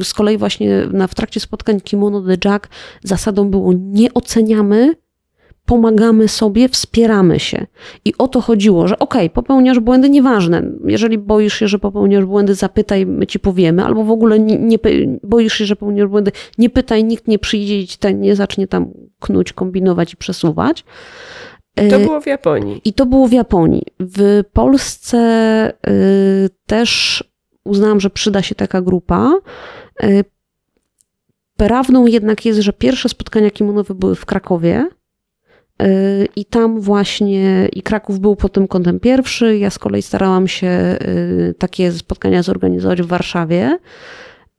[SPEAKER 1] z kolei właśnie na, w trakcie spotkań Kimono The Jack zasadą było nie oceniamy, pomagamy sobie, wspieramy się. I o to chodziło, że okej, okay, popełniasz błędy, nieważne. Jeżeli boisz się, że popełniasz błędy, zapytaj, my ci powiemy, albo w ogóle nie, nie boisz się, że popełniasz błędy, nie pytaj, nikt nie przyjdzie i ten nie zacznie tam knuć, kombinować i przesuwać.
[SPEAKER 3] To e, było w Japonii. I
[SPEAKER 1] to było w Japonii. W Polsce y, też uznałam, że przyda się taka grupa. E, prawdą jednak jest, że pierwsze spotkania kimonowe były w Krakowie i tam właśnie, i Kraków był pod tym kątem pierwszy. Ja z kolei starałam się y, takie spotkania zorganizować w Warszawie.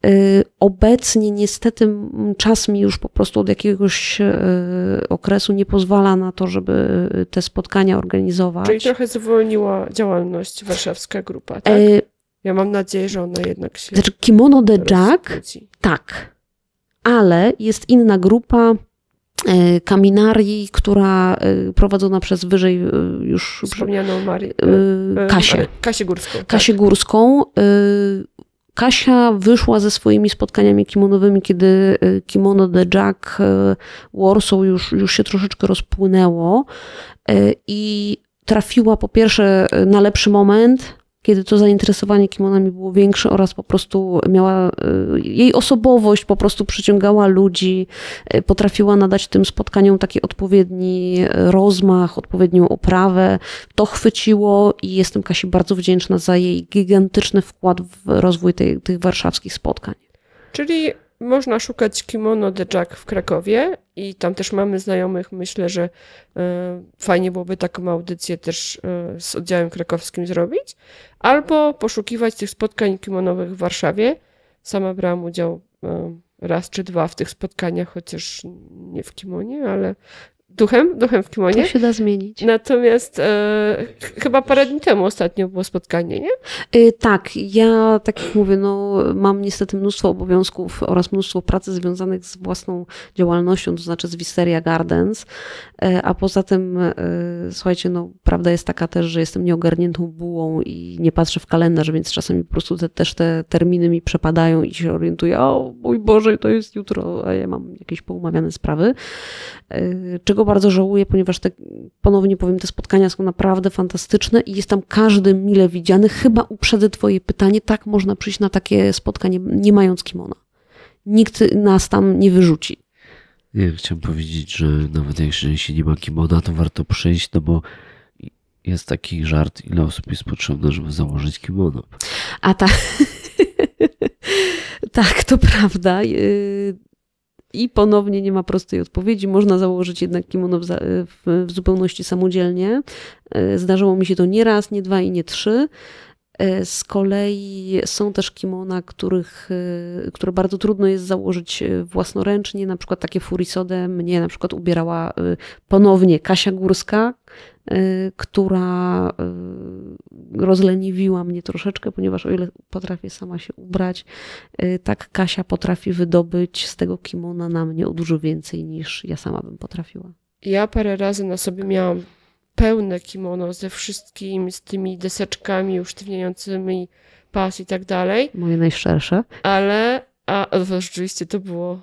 [SPEAKER 1] Y, obecnie niestety czas mi już po prostu od jakiegoś y, okresu nie pozwala na to, żeby te spotkania organizować. Czyli
[SPEAKER 3] trochę zwolniła działalność warszawska grupa, e, tak? E... Ja mam nadzieję, że ona jednak się. Znaczy,
[SPEAKER 1] Kimono The Jack? Tak. Ale jest inna grupa, Y, kaminarii, która y, prowadzona przez wyżej y, już wspomnianą Marię. Kasię. Kasię Górską. Tak. Kasię tak. Górską. Kasia wyszła ze swoimi spotkaniami kimonowymi, kiedy kimono The Jack Warsaw już, już się troszeczkę rozpłynęło i trafiła po pierwsze na lepszy moment, kiedy to zainteresowanie kimonami było większe oraz po prostu miała, y, jej osobowość po prostu przyciągała ludzi, y, potrafiła nadać tym spotkaniom taki odpowiedni rozmach, odpowiednią oprawę. To chwyciło i jestem Kasi bardzo wdzięczna za jej gigantyczny wkład w rozwój tej, tych warszawskich spotkań.
[SPEAKER 3] Czyli można szukać Kimono The Jack w Krakowie i tam też mamy znajomych. Myślę, że e, fajnie byłoby taką audycję też e, z oddziałem krakowskim zrobić. Albo poszukiwać tych spotkań kimonowych w Warszawie. Sama brałam udział e, raz czy dwa w tych spotkaniach, chociaż nie w kimonie, ale duchem, duchem w kimonie. To się da zmienić. Natomiast e, chyba parę dni temu ostatnio było spotkanie, nie?
[SPEAKER 1] E, tak, ja tak jak mówię, no, mam niestety mnóstwo obowiązków oraz mnóstwo pracy związanych z własną działalnością, to znaczy z Wisteria Gardens, e, a poza tym e, słuchajcie, no prawda jest taka też, że jestem nieogarniętą bułą i nie patrzę w kalendarz, więc czasami po prostu te, też te terminy mi przepadają i się orientuję, o mój Boże, to jest jutro, a ja mam jakieś poumawiane sprawy, e, czego czego bardzo żałuję, ponieważ te, ponownie powiem, te spotkania są naprawdę fantastyczne i jest tam każdy mile widziany. Chyba uprzedzę Twoje pytanie, tak można przyjść na takie spotkanie, nie mając kimona. Nikt nas tam nie wyrzuci.
[SPEAKER 2] Nie, chciałem powiedzieć, że nawet jeśli się nie ma kimona, to warto przyjść, no bo jest taki żart, ile osób jest potrzebne, żeby założyć kimono.
[SPEAKER 1] A tak. tak, to prawda. Y, i ponownie nie ma prostej odpowiedzi. Można założyć jednak kimono w, e, w, w zupełności samodzielnie. E, zdarzyło mi się to nie raz, nie dwa i nie trzy. E, z kolei są też kimona, których, e, które bardzo trudno jest założyć e, własnoręcznie, na przykład takie furisode mnie na przykład ubierała ponownie Kasia Górska, która rozleniwiła mnie troszeczkę, ponieważ o ile potrafię sama się ubrać, tak Kasia potrafi wydobyć z tego kimona na mnie dużo więcej niż ja sama bym potrafiła.
[SPEAKER 3] Ja parę razy na sobie miałam pełne kimono ze wszystkim, z tymi deseczkami usztywniającymi pas i tak dalej. Moje najszersze. Ale, a, a rzeczywiście to było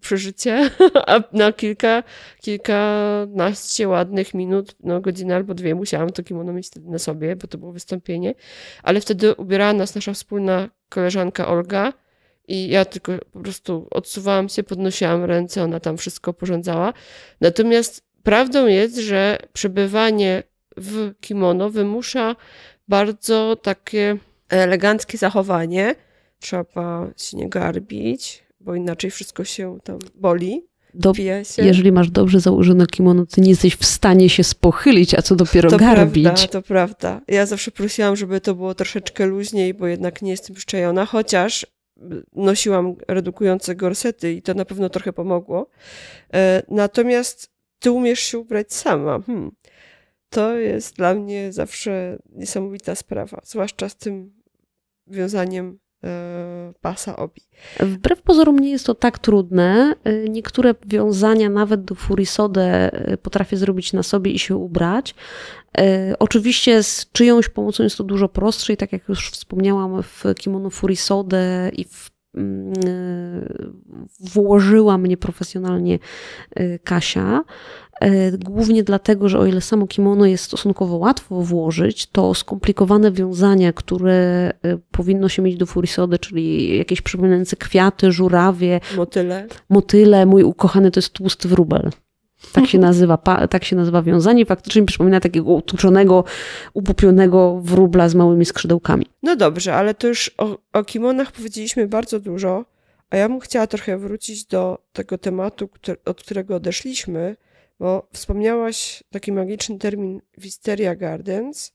[SPEAKER 3] przeżycie, a na kilka, kilkanaście ładnych minut, no godzinę albo dwie musiałam to kimono mieć wtedy na sobie, bo to było wystąpienie, ale wtedy ubierała nas nasza wspólna koleżanka Olga i ja tylko po prostu odsuwałam się, podnosiłam ręce, ona tam wszystko porządzała. Natomiast Prawdą jest, że przebywanie w kimono wymusza bardzo takie eleganckie zachowanie. Trzeba się nie garbić, bo inaczej wszystko się tam boli. Do, jeżeli masz
[SPEAKER 1] dobrze założone kimono, to nie jesteś w stanie się spochylić, a co dopiero to garbić. Prawda, to
[SPEAKER 3] prawda. Ja zawsze prosiłam, żeby to było troszeczkę luźniej, bo jednak nie jestem szczejona, chociaż nosiłam redukujące gorsety i to na pewno trochę pomogło. E, natomiast ty umiesz się ubrać sama. Hmm. To jest dla mnie zawsze niesamowita sprawa, zwłaszcza z tym wiązaniem e, pasa obi. Wbrew pozorom nie jest to
[SPEAKER 1] tak trudne. E, niektóre wiązania nawet do furisodę e, potrafię zrobić na sobie i się ubrać. Oczywiście z czyjąś pomocą jest to dużo prostsze i tak jak już wspomniałam w kimono furisodę i w Mm, włożyła mnie profesjonalnie e, Kasia. E, głównie dlatego, że o ile samo kimono jest stosunkowo łatwo włożyć, to skomplikowane wiązania, które e, powinno się mieć do furisody, czyli jakieś przypominające kwiaty, żurawie, motyle. motyle, mój ukochany to jest tłusty wróbel. Tak się nazywa, tak się nazywa wiązanie. Faktycznie przypomina takiego utuczonego, upupionego wróbla z małymi skrzydełkami.
[SPEAKER 3] No dobrze, ale to już o, o kimonach powiedzieliśmy bardzo dużo, a ja bym chciała trochę wrócić do tego tematu, który, od którego odeszliśmy, bo wspomniałaś taki magiczny termin Wisteria Gardens.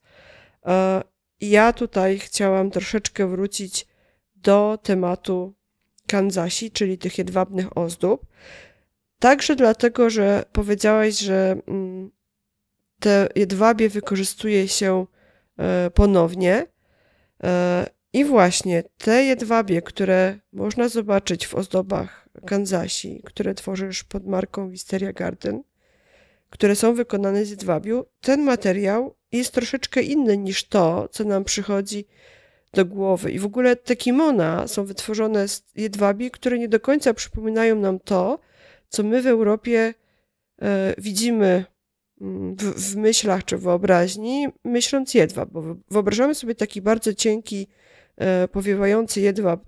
[SPEAKER 3] E, ja tutaj chciałam troszeczkę wrócić do tematu Kanzasi, czyli tych jedwabnych ozdób Także dlatego, że powiedziałeś, że mm, te jedwabie wykorzystuje się e, ponownie. E, I właśnie te jedwabie, które można zobaczyć w ozdobach Kanzasi, które tworzysz pod marką Wisteria Garden, które są wykonane z jedwabiu, ten materiał jest troszeczkę inny niż to, co nam przychodzi do głowy. I w ogóle te kimona są wytworzone z jedwabi, które nie do końca przypominają nam to, co my w Europie e, widzimy mm, w, w, myślach czy wyobraźni, myśląc jedwab, bo wyobrażamy sobie taki bardzo cienki, e, powiewający jedwab,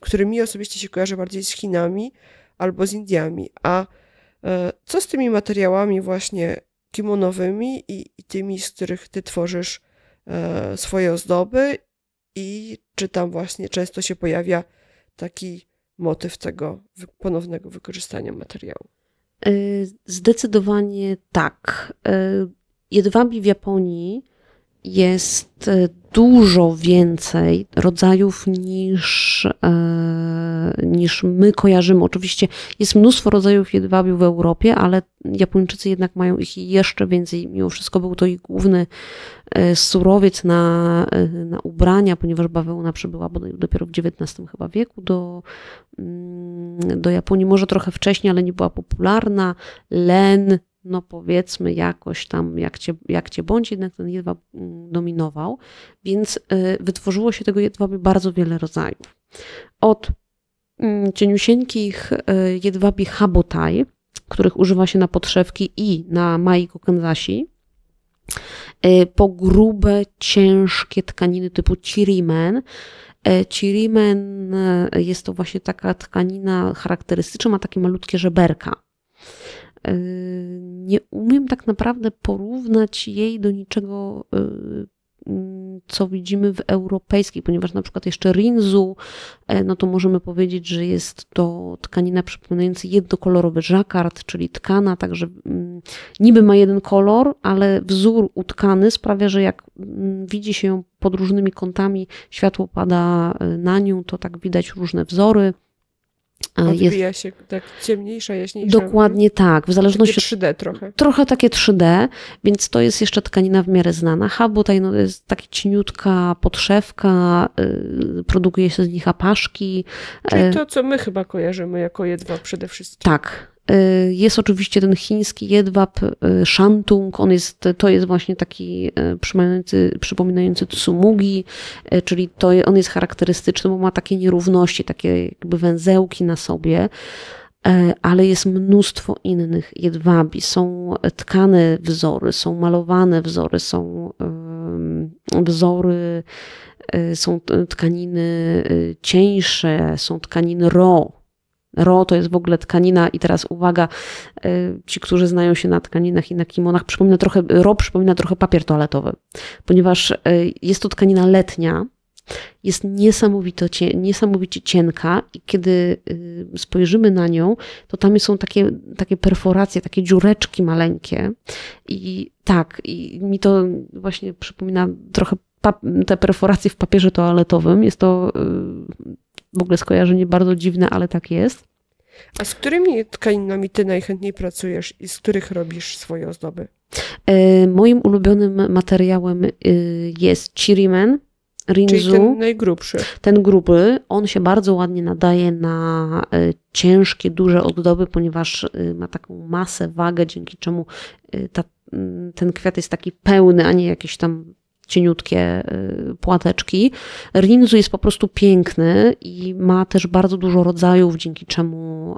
[SPEAKER 3] który mi osobiście się kojarzy bardziej z Chinami albo z Indiami. A e, co z tymi materiałami właśnie kimonowymi i, i tymi, z których ty tworzysz swoje ozdoby i czy tam właśnie często się pojawia taki motyw tego ponownego wykorzystania materiału?
[SPEAKER 1] Y, zdecydowanie tak. Y, Jedwabi w Japonii jest e, dużo więcej rodzajów niż, e, niż my kojarzymy. Oczywiście jest mnóstwo rodzajów jedwabiu w Europie, ale Japończycy jednak mają ich jeszcze więcej. Mimo wszystko był to ich główny e, surowiec na, na ubrania, ponieważ bawełna przybyła dopiero w XIX chyba wieku do, mm, do Japonii. Może trochę wcześniej, ale nie była popularna. Len, no powiedzmy jakoś tam, jak cię, jak cię bądź, jednak ten jedwab mm, dominował, więc y, wytworzyło się tego jedwabiu bardzo wiele rodzajów. Od mm, cieniusieńkich y, jedwabi habotaj, których używa się na podszewki i na maiko kanzasi, y, po grube, ciężkie tkaniny typu chirimen. Chirimen jest to właśnie taka tkanina charakterystyczna, ma takie malutkie żeberka. Y, nie umiem tak naprawdę porównać jej do niczego, y, mm, co widzimy w europejskiej, ponieważ na przykład jeszcze rinzu, e, no to możemy powiedzieć, że jest to tkanina przypominająca jednokolorowy żakard, czyli tkana, także mm, niby ma jeden kolor, ale wzór utkany sprawia, że jak mm, widzi się ją pod różnymi kątami, światło pada e, na nią, to tak widać różne wzory. Odbija
[SPEAKER 3] jest, się tak ciemniejsza, jaśniejsza. Dokładnie tak. W zależności takie 3D trochę.
[SPEAKER 1] Trochę takie 3D, więc to jest jeszcze tkanina w miarę znana. Habu tutaj no, jest taka cieniutka podszewka, y, produkuje się z nich apaszki. Czyli y, to,
[SPEAKER 3] co my chyba kojarzymy jako jedwa przede wszystkim.
[SPEAKER 1] Tak, Y, jest oczywiście ten chiński jedwab y, shantung, on jest, to jest właśnie taki y, przypominający, przypominający tsumugi, czyli to, on jest charakterystyczny, bo ma takie nierówności, takie jakby węzełki na sobie ale jest mnóstwo innych jedwabi. Są tkane wzory, są malowane wzory, są wzory, są tkaniny cieńsze, są tkaniny ro, Ro to jest w ogóle tkanina i teraz uwaga, y, ci, którzy znają się na tkaninach i na kimonach, przypomina trochę, ro przypomina trochę papier toaletowy, ponieważ y, jest to tkanina letnia, jest niesamowicie niesamowicie cienka i kiedy y, spojrzymy na nią, to tam są takie, takie perforacje, takie dziureczki maleńkie i tak, i mi to właśnie przypomina trochę te perforacje w papierze toaletowym. Jest to w ogóle skojarzenie bardzo dziwne, ale tak jest.
[SPEAKER 3] A z którymi tkaninami ty najchętniej pracujesz i z których robisz swoje ozdoby?
[SPEAKER 1] E, moim ulubionym materiałem y, jest Chirimen, Rinzu. Czyli ten najgrubszy. Ten gruby, on się bardzo ładnie nadaje na e, ciężkie, duże oddoby, ponieważ e, ma taką masę, wagę, dzięki czemu ta, ten kwiat jest taki pełny, a nie jakiś tam cieniutkie y, płateczki. Rinzu jest po prostu piękny i ma też bardzo dużo rodzajów, dzięki czemu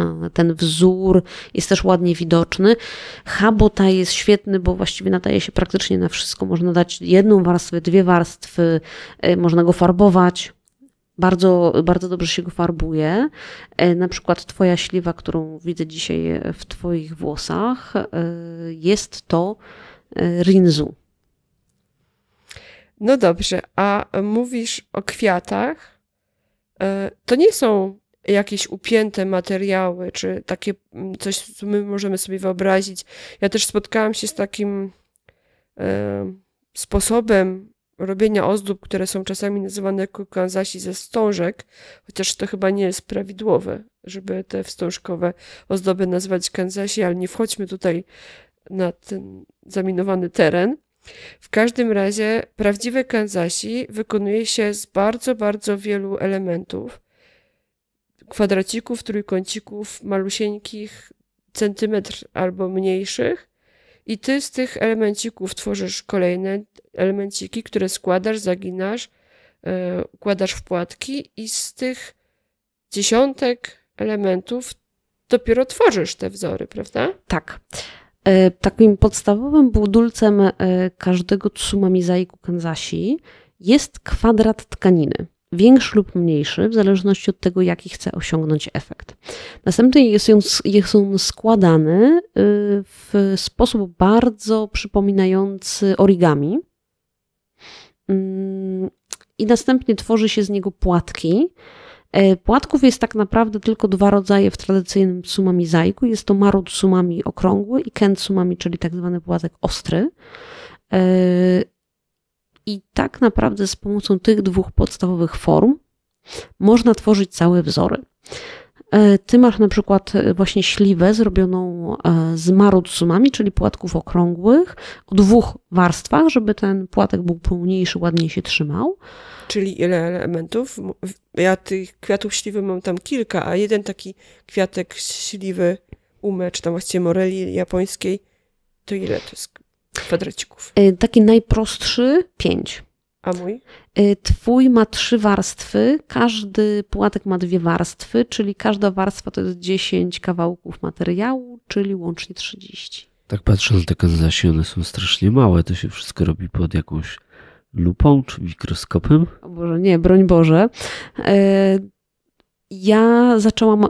[SPEAKER 1] y, y, ten wzór jest też ładnie widoczny. Habota jest świetny, bo właściwie nadaje się praktycznie na wszystko. Można dać jedną warstwę, dwie warstwy, można go farbować. Bardzo, bardzo dobrze się go farbuje. Na przykład twoja śliwa, którą widzę dzisiaj w twoich włosach,
[SPEAKER 3] jest to Rinzu. No dobrze, a mówisz o kwiatach. E, to nie są jakieś upięte materiały, czy takie mm, coś, co my możemy sobie wyobrazić. Ja też spotkałam się z takim e, sposobem robienia ozdób, które są czasami nazywane kukanzasi ze wstążek, chociaż to chyba nie jest prawidłowe, żeby te wstążkowe ozdoby nazywać kanzasi, ale nie wchodźmy tutaj na ten zaminowany teren. W każdym razie prawdziwe Kanzasi wykonuje się z bardzo, bardzo wielu elementów. Kwadracików, trójkącików, malusieńkich, centymetr albo mniejszych. I ty z tych elemencików tworzysz kolejne elemenciki, które składasz, zaginasz, e, układasz w płatki i z tych dziesiątek elementów dopiero tworzysz te wzory, prawda? Tak.
[SPEAKER 1] E, takim podstawowym budulcem e, każdego tsumamizaiku kanzasi jest kwadrat tkaniny. Większy lub mniejszy, w zależności od tego, jaki chce osiągnąć efekt. Następnie jest, jest on składany e, w sposób bardzo przypominający origami. Mm, I następnie tworzy się z niego płatki, E, płatków jest tak naprawdę tylko dwa rodzaje w tradycyjnym sumami zajku. Jest to marut sumami okrągły i ken sumami, czyli tak zwany płatek ostry. E, I tak naprawdę z pomocą tych dwóch podstawowych form można tworzyć całe wzory. E, ty masz na przykład właśnie śliwę zrobioną z sumami, czyli płatków okrągłych, o dwóch warstwach, żeby ten płatek był pełniejszy, ładniej się trzymał
[SPEAKER 3] czyli ile elementów. Ja tych kwiatów śliwy mam tam kilka, a jeden taki kwiatek śliwy ume, czy tam właściwie moreli japońskiej, to ile to jest kwadracików?
[SPEAKER 1] E, taki najprostszy pięć. A mój? E, twój ma trzy warstwy, każdy płatek ma dwie warstwy, czyli każda warstwa to jest 10 kawałków materiału, czyli łącznie 30.
[SPEAKER 2] Tak patrzę na te kanzasie, one są strasznie małe, to się wszystko robi pod jakąś lupą czy mikroskopem?
[SPEAKER 1] O Boże, nie, broń Boże. E, ja zaczęłam e,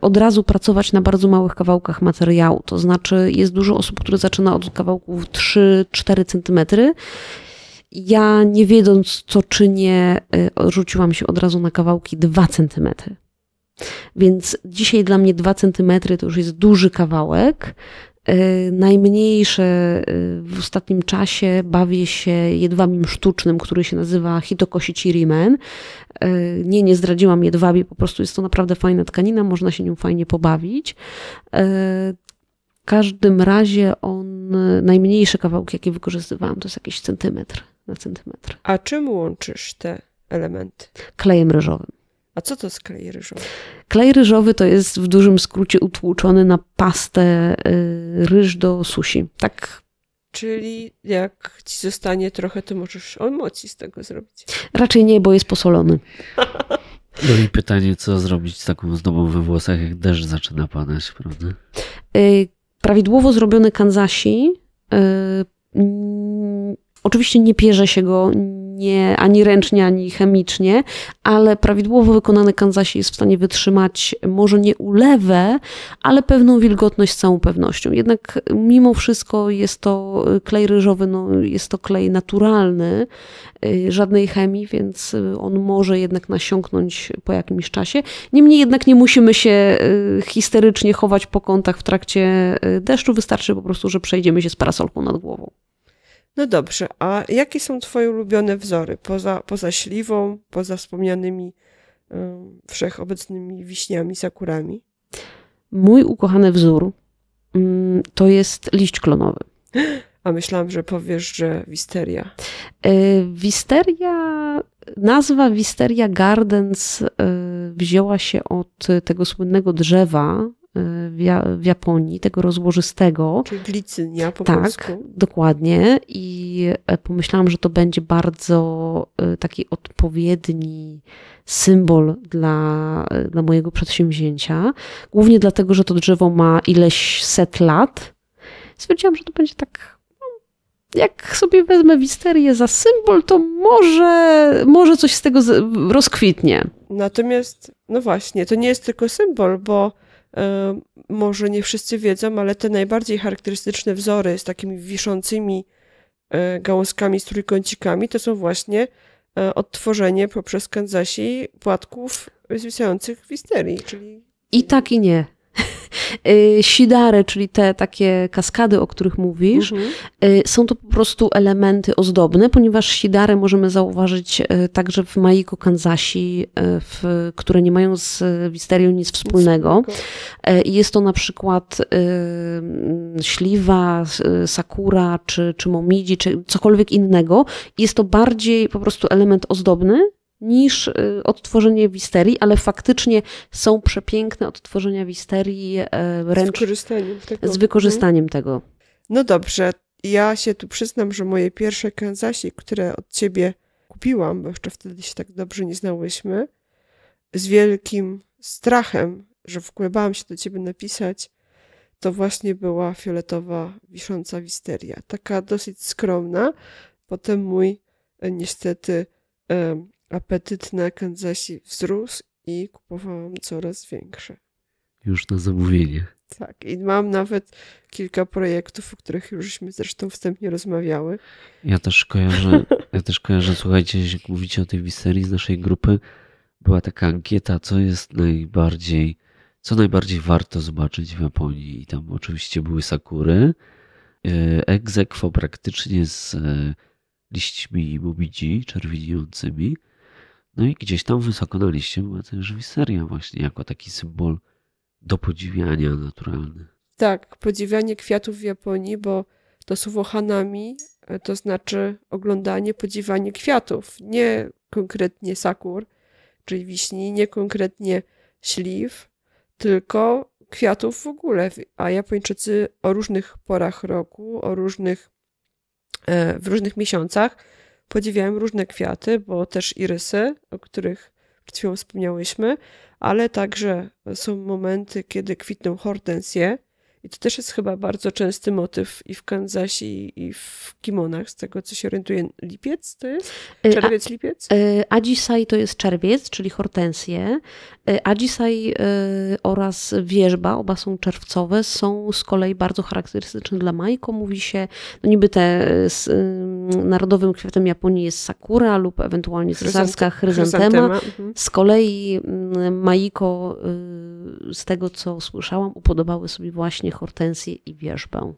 [SPEAKER 1] od razu pracować na bardzo małych kawałkach materiału. To znaczy, jest dużo osób, które zaczyna od kawałków 3-4 centymetry. Ja, nie wiedząc, co czynię, e, rzuciłam się od razu na kawałki 2 centymetry. Więc dzisiaj dla mnie 2 centymetry to już jest duży kawałek. Y, najmniejsze y, w ostatnim czasie bawię się jedwabiem sztucznym, który się nazywa Hitokoshi Chirimen. Y, nie, nie zdradziłam jedwabi, po prostu jest to naprawdę fajna tkanina, można się nią fajnie pobawić. W każdym razie on, najmniejsze kawałki, jakie wykorzystywałam, to jest jakiś centymetr na centymetr.
[SPEAKER 3] A czym łączysz te elementy?
[SPEAKER 1] Klejem ryżowym.
[SPEAKER 3] A co to jest klej ryżowy?
[SPEAKER 1] Klej ryżowy to jest w dużym skrócie utłuczony na pastę y, ryż do susi. Tak
[SPEAKER 3] Czyli jak ci zostanie trochę, to możesz olmoci z tego zrobić.
[SPEAKER 1] Raczej nie, bo jest posolony. No i pytanie,
[SPEAKER 2] co zrobić z taką zdobą we włosach, jak deszcz zaczyna padać, prawda?
[SPEAKER 1] Y, prawidłowo zrobiony kanzasi. Y, oczywiście nie pierze się go, nie, ani ręcznie, ani chemicznie, ale prawidłowo wykonany kanzasi jest w stanie wytrzymać może nie ulewę, ale pewną wilgotność z całą pewnością. Jednak mimo wszystko jest to klej ryżowy, no, jest to klej naturalny, y, żadnej chemii, więc on może jednak nasiąknąć po jakimś czasie. Niemniej jednak nie musimy się y, histerycznie chować po kątach w trakcie y, deszczu, wystarczy po prostu, że przejdziemy się z parasolką nad głową.
[SPEAKER 3] No dobrze, a jakie są Twoje ulubione wzory poza, poza śliwą, poza wspomnianymi y, wszechobecnymi wiśniami, sakurami?
[SPEAKER 1] Mój ukochany wzór y, to jest liść klonowy.
[SPEAKER 3] A myślałam, że powiesz, że wisteria.
[SPEAKER 1] Y, wisteria, nazwa Wisteria Gardens e, wzięła się od tego słynnego drzewa, w, ja, w Japonii, tego rozłożystego. Czyli glicynia po tak, polsku. Tak, dokładnie. I e, pomyślałam, że to będzie bardzo e, taki odpowiedni symbol dla, e, dla mojego przedsięwzięcia. Głównie dlatego, że to drzewo ma ileś set lat. Stwierdziłam, że to będzie
[SPEAKER 3] tak no,
[SPEAKER 1] jak sobie wezmę wisterię za symbol, to może, może coś z tego rozkwitnie.
[SPEAKER 3] Natomiast, no właśnie, to nie jest tylko symbol, bo E, może nie wszyscy wiedzą, ale te najbardziej charakterystyczne wzory z takimi wiszącymi e, gałązkami z trójkącikami to są właśnie e, odtworzenie poprzez Kanzasi płatków zwisających w histerii, czyli...
[SPEAKER 1] I tak i nie. Y, sidare, czyli te takie kaskady, o których mówisz, mhm. Y, są to po prostu elementy ozdobne, ponieważ sidare możemy zauważyć y, także w Maiko Kanzasi, w, które nie mają z wisterią nic wspólnego. Jest to na przykład śliwa, sakura, czy, czy momidzi, czy cokolwiek innego. Jest to bardziej po prostu element ozdobny, niż y, odtworzenie wisterii, ale faktycznie są przepiękne odtworzenia wisterii e, ręcz... Z wykorzystaniem tego. Z mhm. wykorzystaniem tego.
[SPEAKER 3] No dobrze, ja się tu przyznam, że moje pierwsze kanzasi, które od ciebie kupiłam, bo jeszcze wtedy się tak dobrze nie znałyśmy, z wielkim strachem, że w ogóle bałam się do ciebie napisać, to właśnie była fioletowa wisząca wisteria. Taka dosyć skromna. Potem mój e, niestety Apetyt na Kanzasi wzrósł i kupowałam coraz większe.
[SPEAKER 2] Już na zamówienie.
[SPEAKER 3] Tak, i mam nawet kilka projektów, o których jużśmy zresztą wstępnie rozmawiały.
[SPEAKER 2] Ja też kojarzę, ja też kojarzę słuchajcie, mówicie o tej wiserii z naszej grupy, była taka ankieta, co jest najbardziej, co najbardziej warto zobaczyć w Japonii. I tam oczywiście były sakury, e, egzekwo praktycznie z e, liśćmi mubidzi czerwieniącymi, no i gdzieś tam wysoko na liście była też wiseria właśnie jako taki symbol do podziwiania naturalny.
[SPEAKER 3] Tak, podziwianie kwiatów w Japonii, bo to słowo hanami e, to znaczy oglądanie, podziwianie kwiatów, nie konkretnie sakur, czyli wiśni, nie konkretnie śliw, tylko kwiatów w ogóle. A Japończycy o różnych porach roku, o różnych, e, w różnych miesiącach Podziwiałem różne kwiaty, bo też irysy, o których przed chwilą wspomniałyśmy, ale także są momenty, kiedy kwitną hortensje, i to też jest chyba bardzo częsty motyw i w Kansasie, i w kimonach, z tego co się orientuje. Lipiec to jest?
[SPEAKER 1] Y, czerwiec, lipiec? Y, Adzisaj to jest czerwiec, czyli hortensje. Y, Adzisaj oraz wierzba, oba są czerwcowe, są z kolei bardzo charakterystyczne dla Majko. Mówi się, no niby te z, narodowym kwiatem Japonii jest sakura lub ewentualnie cesarska chryzantema. chryzantema. Mhm. Z kolei Majko
[SPEAKER 3] z tego, co słyszałam, upodobały sobie właśnie hortensję i wierzbę.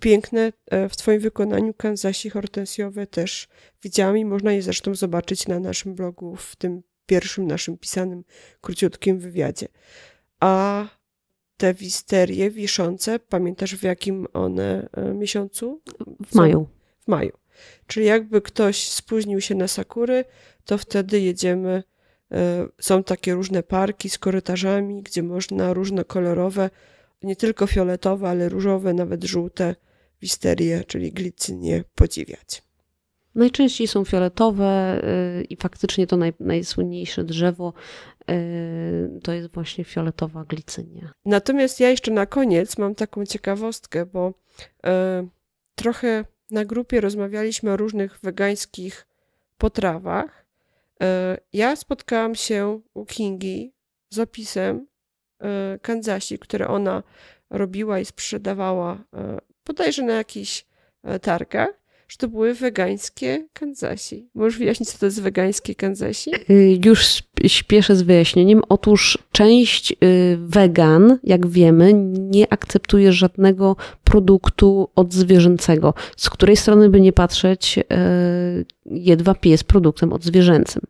[SPEAKER 3] Piękne e, w Twoim wykonaniu kanzasi hortensjowe też widziałam i można je zresztą zobaczyć na naszym blogu w tym pierwszym naszym pisanym, króciutkim wywiadzie. A te wisterie wiszące, pamiętasz w jakim one e, miesiącu? W maju. W maju. Czyli jakby ktoś spóźnił się na sakury, to wtedy jedziemy E, są takie różne parki z korytarzami, gdzie można różnokolorowe, nie tylko fioletowe, ale różowe, nawet żółte wisterie, czyli glicynie podziwiać. Najczęściej są
[SPEAKER 1] fioletowe y, i faktycznie to naj, najsłynniejsze drzewo y, to jest właśnie fioletowa glicynia.
[SPEAKER 3] Natomiast ja jeszcze na koniec mam taką ciekawostkę, bo e, trochę na grupie rozmawialiśmy o różnych wegańskich potrawach E, ja spotkałam się u Kingi z opisem e, Kanzasi, które ona robiła i sprzedawała e, bodajże na jakichś targach że to były wegańskie kanzasi. Możesz wyjaśnić, co to jest wegańskie kanzasi?
[SPEAKER 1] Y, już śpieszę z wyjaśnieniem. Otóż część y, wegan, jak wiemy, nie akceptuje żadnego produktu odzwierzęcego. Z której strony by nie patrzeć, y, jedwab jest produktem odzwierzęcym.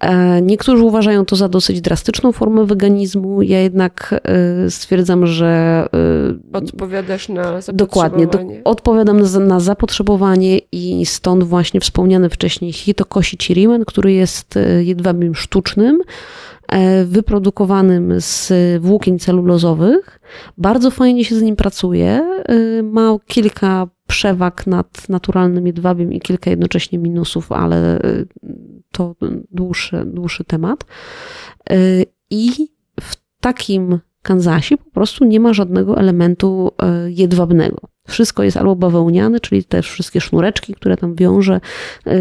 [SPEAKER 1] E, niektórzy uważają to za dosyć drastyczną formę weganizmu. Ja jednak e, stwierdzam, że.
[SPEAKER 3] E, Odpowiadasz na zapotrzebowanie. Dokładnie. Do,
[SPEAKER 1] odpowiadam na, na zapotrzebowanie i stąd właśnie wspomniany wcześniej Hitokosi Chirimen, który jest jedwabiem sztucznym, wyprodukowanym z włókien celulozowych. Bardzo fajnie się z nim pracuje. Ma kilka przewag nad naturalnym jedwabiem i kilka jednocześnie minusów, ale y, to dłuższy, dłuższy temat. Y, I w takim Kansasie po prostu nie ma żadnego elementu y, jedwabnego. Wszystko jest albo bawełniane, czyli te wszystkie sznureczki, które tam wiąże,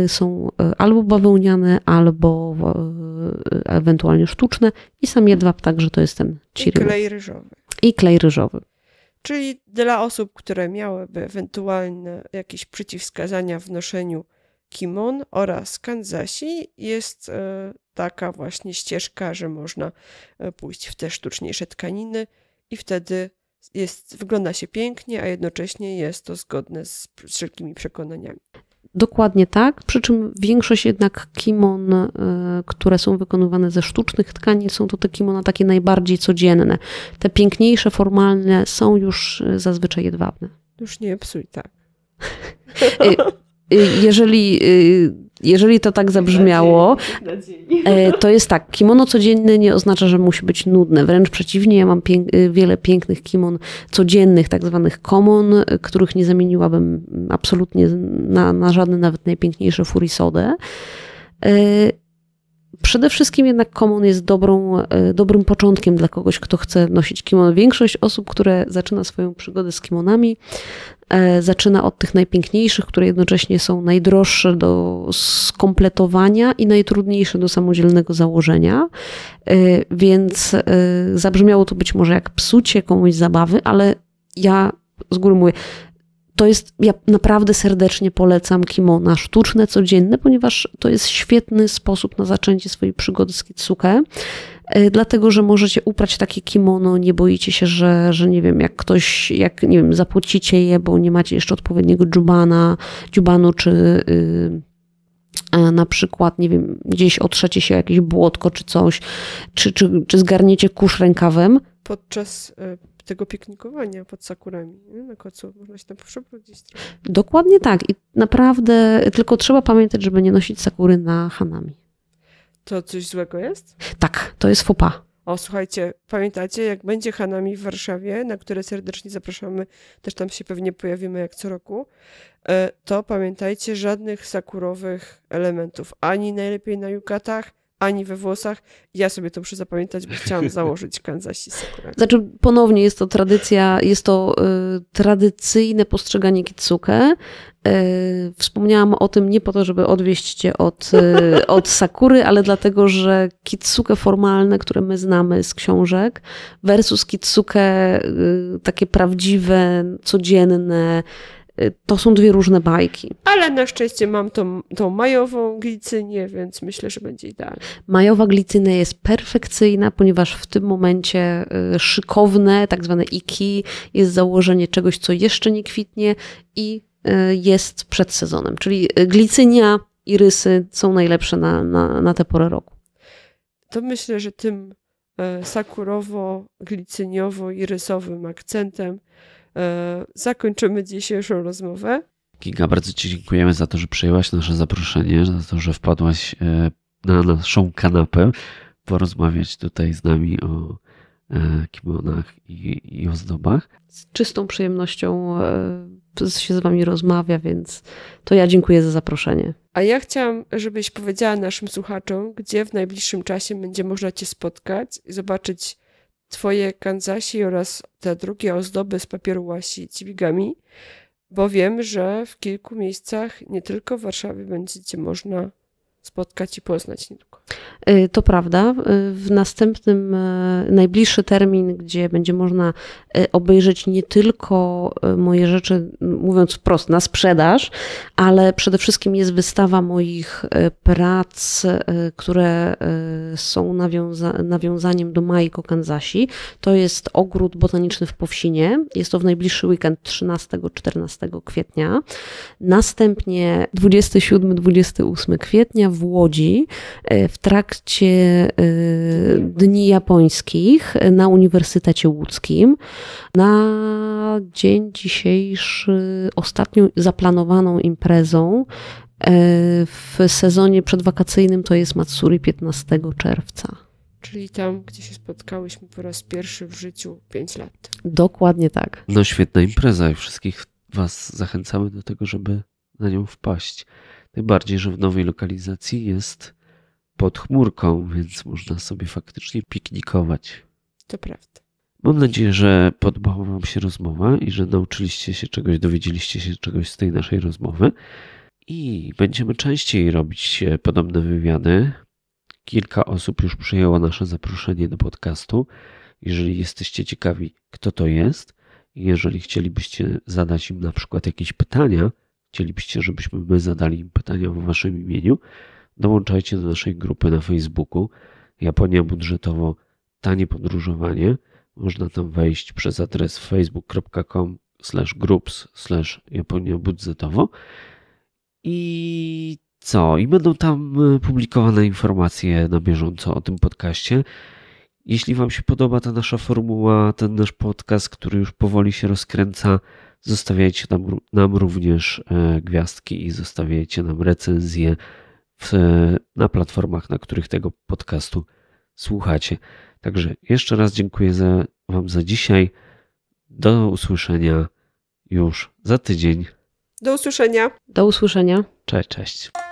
[SPEAKER 1] są albo bawełniane, albo ewentualnie sztuczne. I sam jedwab także to jest ten ciryl. I klej ryżowy. I klej ryżowy.
[SPEAKER 3] Czyli dla osób, które miałyby ewentualne jakieś przeciwwskazania w noszeniu kimon oraz kanzasi, jest e, taka właśnie ścieżka, że można e, pójść w te sztuczniejsze tkaniny i wtedy jest, wygląda się pięknie, a jednocześnie jest to zgodne z wszelkimi przekonaniami.
[SPEAKER 1] Dokładnie tak, przy czym większość jednak kimon, e, które są wykonywane ze sztucznych tkanin, są to te kimona takie najbardziej codzienne. Te piękniejsze, formalne są już e, zazwyczaj jedwabne.
[SPEAKER 3] Już nie psuj tak.
[SPEAKER 1] E, jeżeli jeżeli to tak zabrzmiało, e, to jest tak, kimono codzienne nie oznacza, że musi być nudne. Wręcz przeciwnie, ja mam pięk e, wiele pięknych kimon codziennych, tak zwanych komon, e, których nie zamieniłabym absolutnie na, na żadne, nawet najpiękniejsze furisodę. Przede wszystkim jednak komun jest dobrą, e, dobrym początkiem dla kogoś, kto chce nosić kimono. Większość osób, które zaczyna swoją przygodę z kimonami, e, zaczyna od tych najpiękniejszych, które jednocześnie są najdroższe do skompletowania i najtrudniejsze do samodzielnego założenia. E, więc zabrzmiało to być może jak psucie komuś zabawy, ale ja z góry mówię, to jest, ja naprawdę serdecznie polecam kimona sztuczne, codzienne, ponieważ to jest świetny sposób na zaczęcie swojej przygody z kitsuke, e, dlatego, że możecie uprać takie kimono, nie boicie się, że, że nie wiem, jak ktoś, jak nie wiem, zapłacicie je, bo nie macie jeszcze odpowiedniego dziubana, dziubanu czy... Yy, na przykład, nie wiem, gdzieś otrzecie się jakieś błotko czy coś, czy, czy, czy zgarniecie kurz rękawem.
[SPEAKER 3] Podczas y, tego piknikowania pod sakurami nie? na końcu Można się tam przeprowadzić.
[SPEAKER 1] Dokładnie tak. I naprawdę tylko trzeba pamiętać, żeby nie nosić sakury na hanami.
[SPEAKER 3] To coś złego jest?
[SPEAKER 1] Tak, to jest fopa.
[SPEAKER 3] O, słuchajcie, pamiętacie, jak będzie Hanami w Warszawie, na które serdecznie zapraszamy, też tam się pewnie pojawimy jak co roku, e, to pamiętajcie, żadnych sakurowych elementów, ani najlepiej na jukatach ani we włosach. Ja sobie to muszę zapamiętać, bo chciałam założyć Kansasi Sakura. Znaczy,
[SPEAKER 1] ponownie jest to tradycja, jest to y, tradycyjne postrzeganie kitsuke. Y, wspomniałam o tym nie po to, żeby odwieść cię od, y, od Sakury, ale dlatego, że kitsuke formalne, które my znamy z książek, versus kitsuke y, takie prawdziwe, codzienne, Y, to są dwie różne bajki.
[SPEAKER 3] Ale na szczęście mam tą, tą majową glicynię, więc myślę, że będzie idealnie.
[SPEAKER 1] Majowa glicyna jest perfekcyjna, ponieważ w tym momencie y, szykowne, tak zwane iki, jest założenie czegoś, co jeszcze nie kwitnie i y, jest przed sezonem. Czyli glicynia i rysy są najlepsze na, na, na tę porę roku.
[SPEAKER 3] To myślę, że tym sakurowo, glicyniowo irysowym akcentem E, zakończymy dzisiejszą rozmowę.
[SPEAKER 2] Giga, bardzo Ci dziękujemy za to, że przyjęłaś nasze zaproszenie, za to, że wpadłaś e, na naszą kanapę porozmawiać tutaj z nami o e, kimonach i, i ozdobach.
[SPEAKER 1] Z czystą przyjemnością się z Wami rozmawia, więc to ja dziękuję za zaproszenie.
[SPEAKER 3] A ja chciałam, żebyś powiedziała naszym słuchaczom, gdzie w najbliższym czasie będzie można Cię spotkać i zobaczyć twoje kanzasi oraz te drugie ozdoby z papieru łasi dźwigami, bo wiem, że w kilku miejscach, nie tylko w Warszawie, będziecie można spotkać i poznać niedługo.
[SPEAKER 1] Y, to prawda. Y, w następnym, y, najbliższy termin, gdzie będzie można obejrzeć nie tylko moje rzeczy, mówiąc wprost, na sprzedaż, ale przede wszystkim jest wystawa moich prac, które są nawiąza nawiązaniem do Mai Kanzasi. To jest ogród botaniczny w Powsinie. Jest to w najbliższy weekend 13-14 kwietnia. Następnie 27-28 kwietnia w Łodzi e, w trakcie e, Dni Japońskich na Uniwersytecie Łódzkim. Na dzień dzisiejszy ostatnią zaplanowaną imprezą e, w sezonie przedwakacyjnym to jest Matsuri 15 czerwca.
[SPEAKER 3] Czyli tam, gdzie się spotkałyśmy po raz pierwszy w życiu 5 lat.
[SPEAKER 1] Dokładnie tak.
[SPEAKER 2] No świetna impreza i wszystkich Was zachęcamy do tego, żeby na nią wpaść. Tym bardziej, że w nowej lokalizacji jest pod chmurką, więc można sobie faktycznie piknikować. To prawda. Mam nadzieję, że podobała Wam się rozmowa i że nauczyliście się czegoś, dowiedzieliście się czegoś z tej naszej rozmowy. I będziemy częściej robić podobne wywiady. Kilka osób już przyjęło nasze zaproszenie do podcastu. Jeżeli jesteście ciekawi, kto to jest, jeżeli chcielibyście zadać im na przykład jakieś pytania, chcielibyście, żebyśmy my zadali im pytania w Waszym imieniu, dołączajcie do naszej grupy na Facebooku Japonia Budżetowo Tanie Podróżowanie. Można tam wejść przez adres facebook.com groups slash Japonia Budżetowo i co? I będą tam e, publikowane informacje na bieżąco o tym podcaście. Jeśli Wam się podoba ta nasza formuła, ten nasz podcast, który już powoli się rozkręca, Zostawiajcie nam, nam również e, gwiazdki i zostawiajcie nam recenzje w, e, na platformach, na których tego podcastu słuchacie. Także jeszcze raz dziękuję za, Wam za dzisiaj. Do usłyszenia już za tydzień.
[SPEAKER 3] Do usłyszenia. Do usłyszenia.
[SPEAKER 2] Cześć, cześć.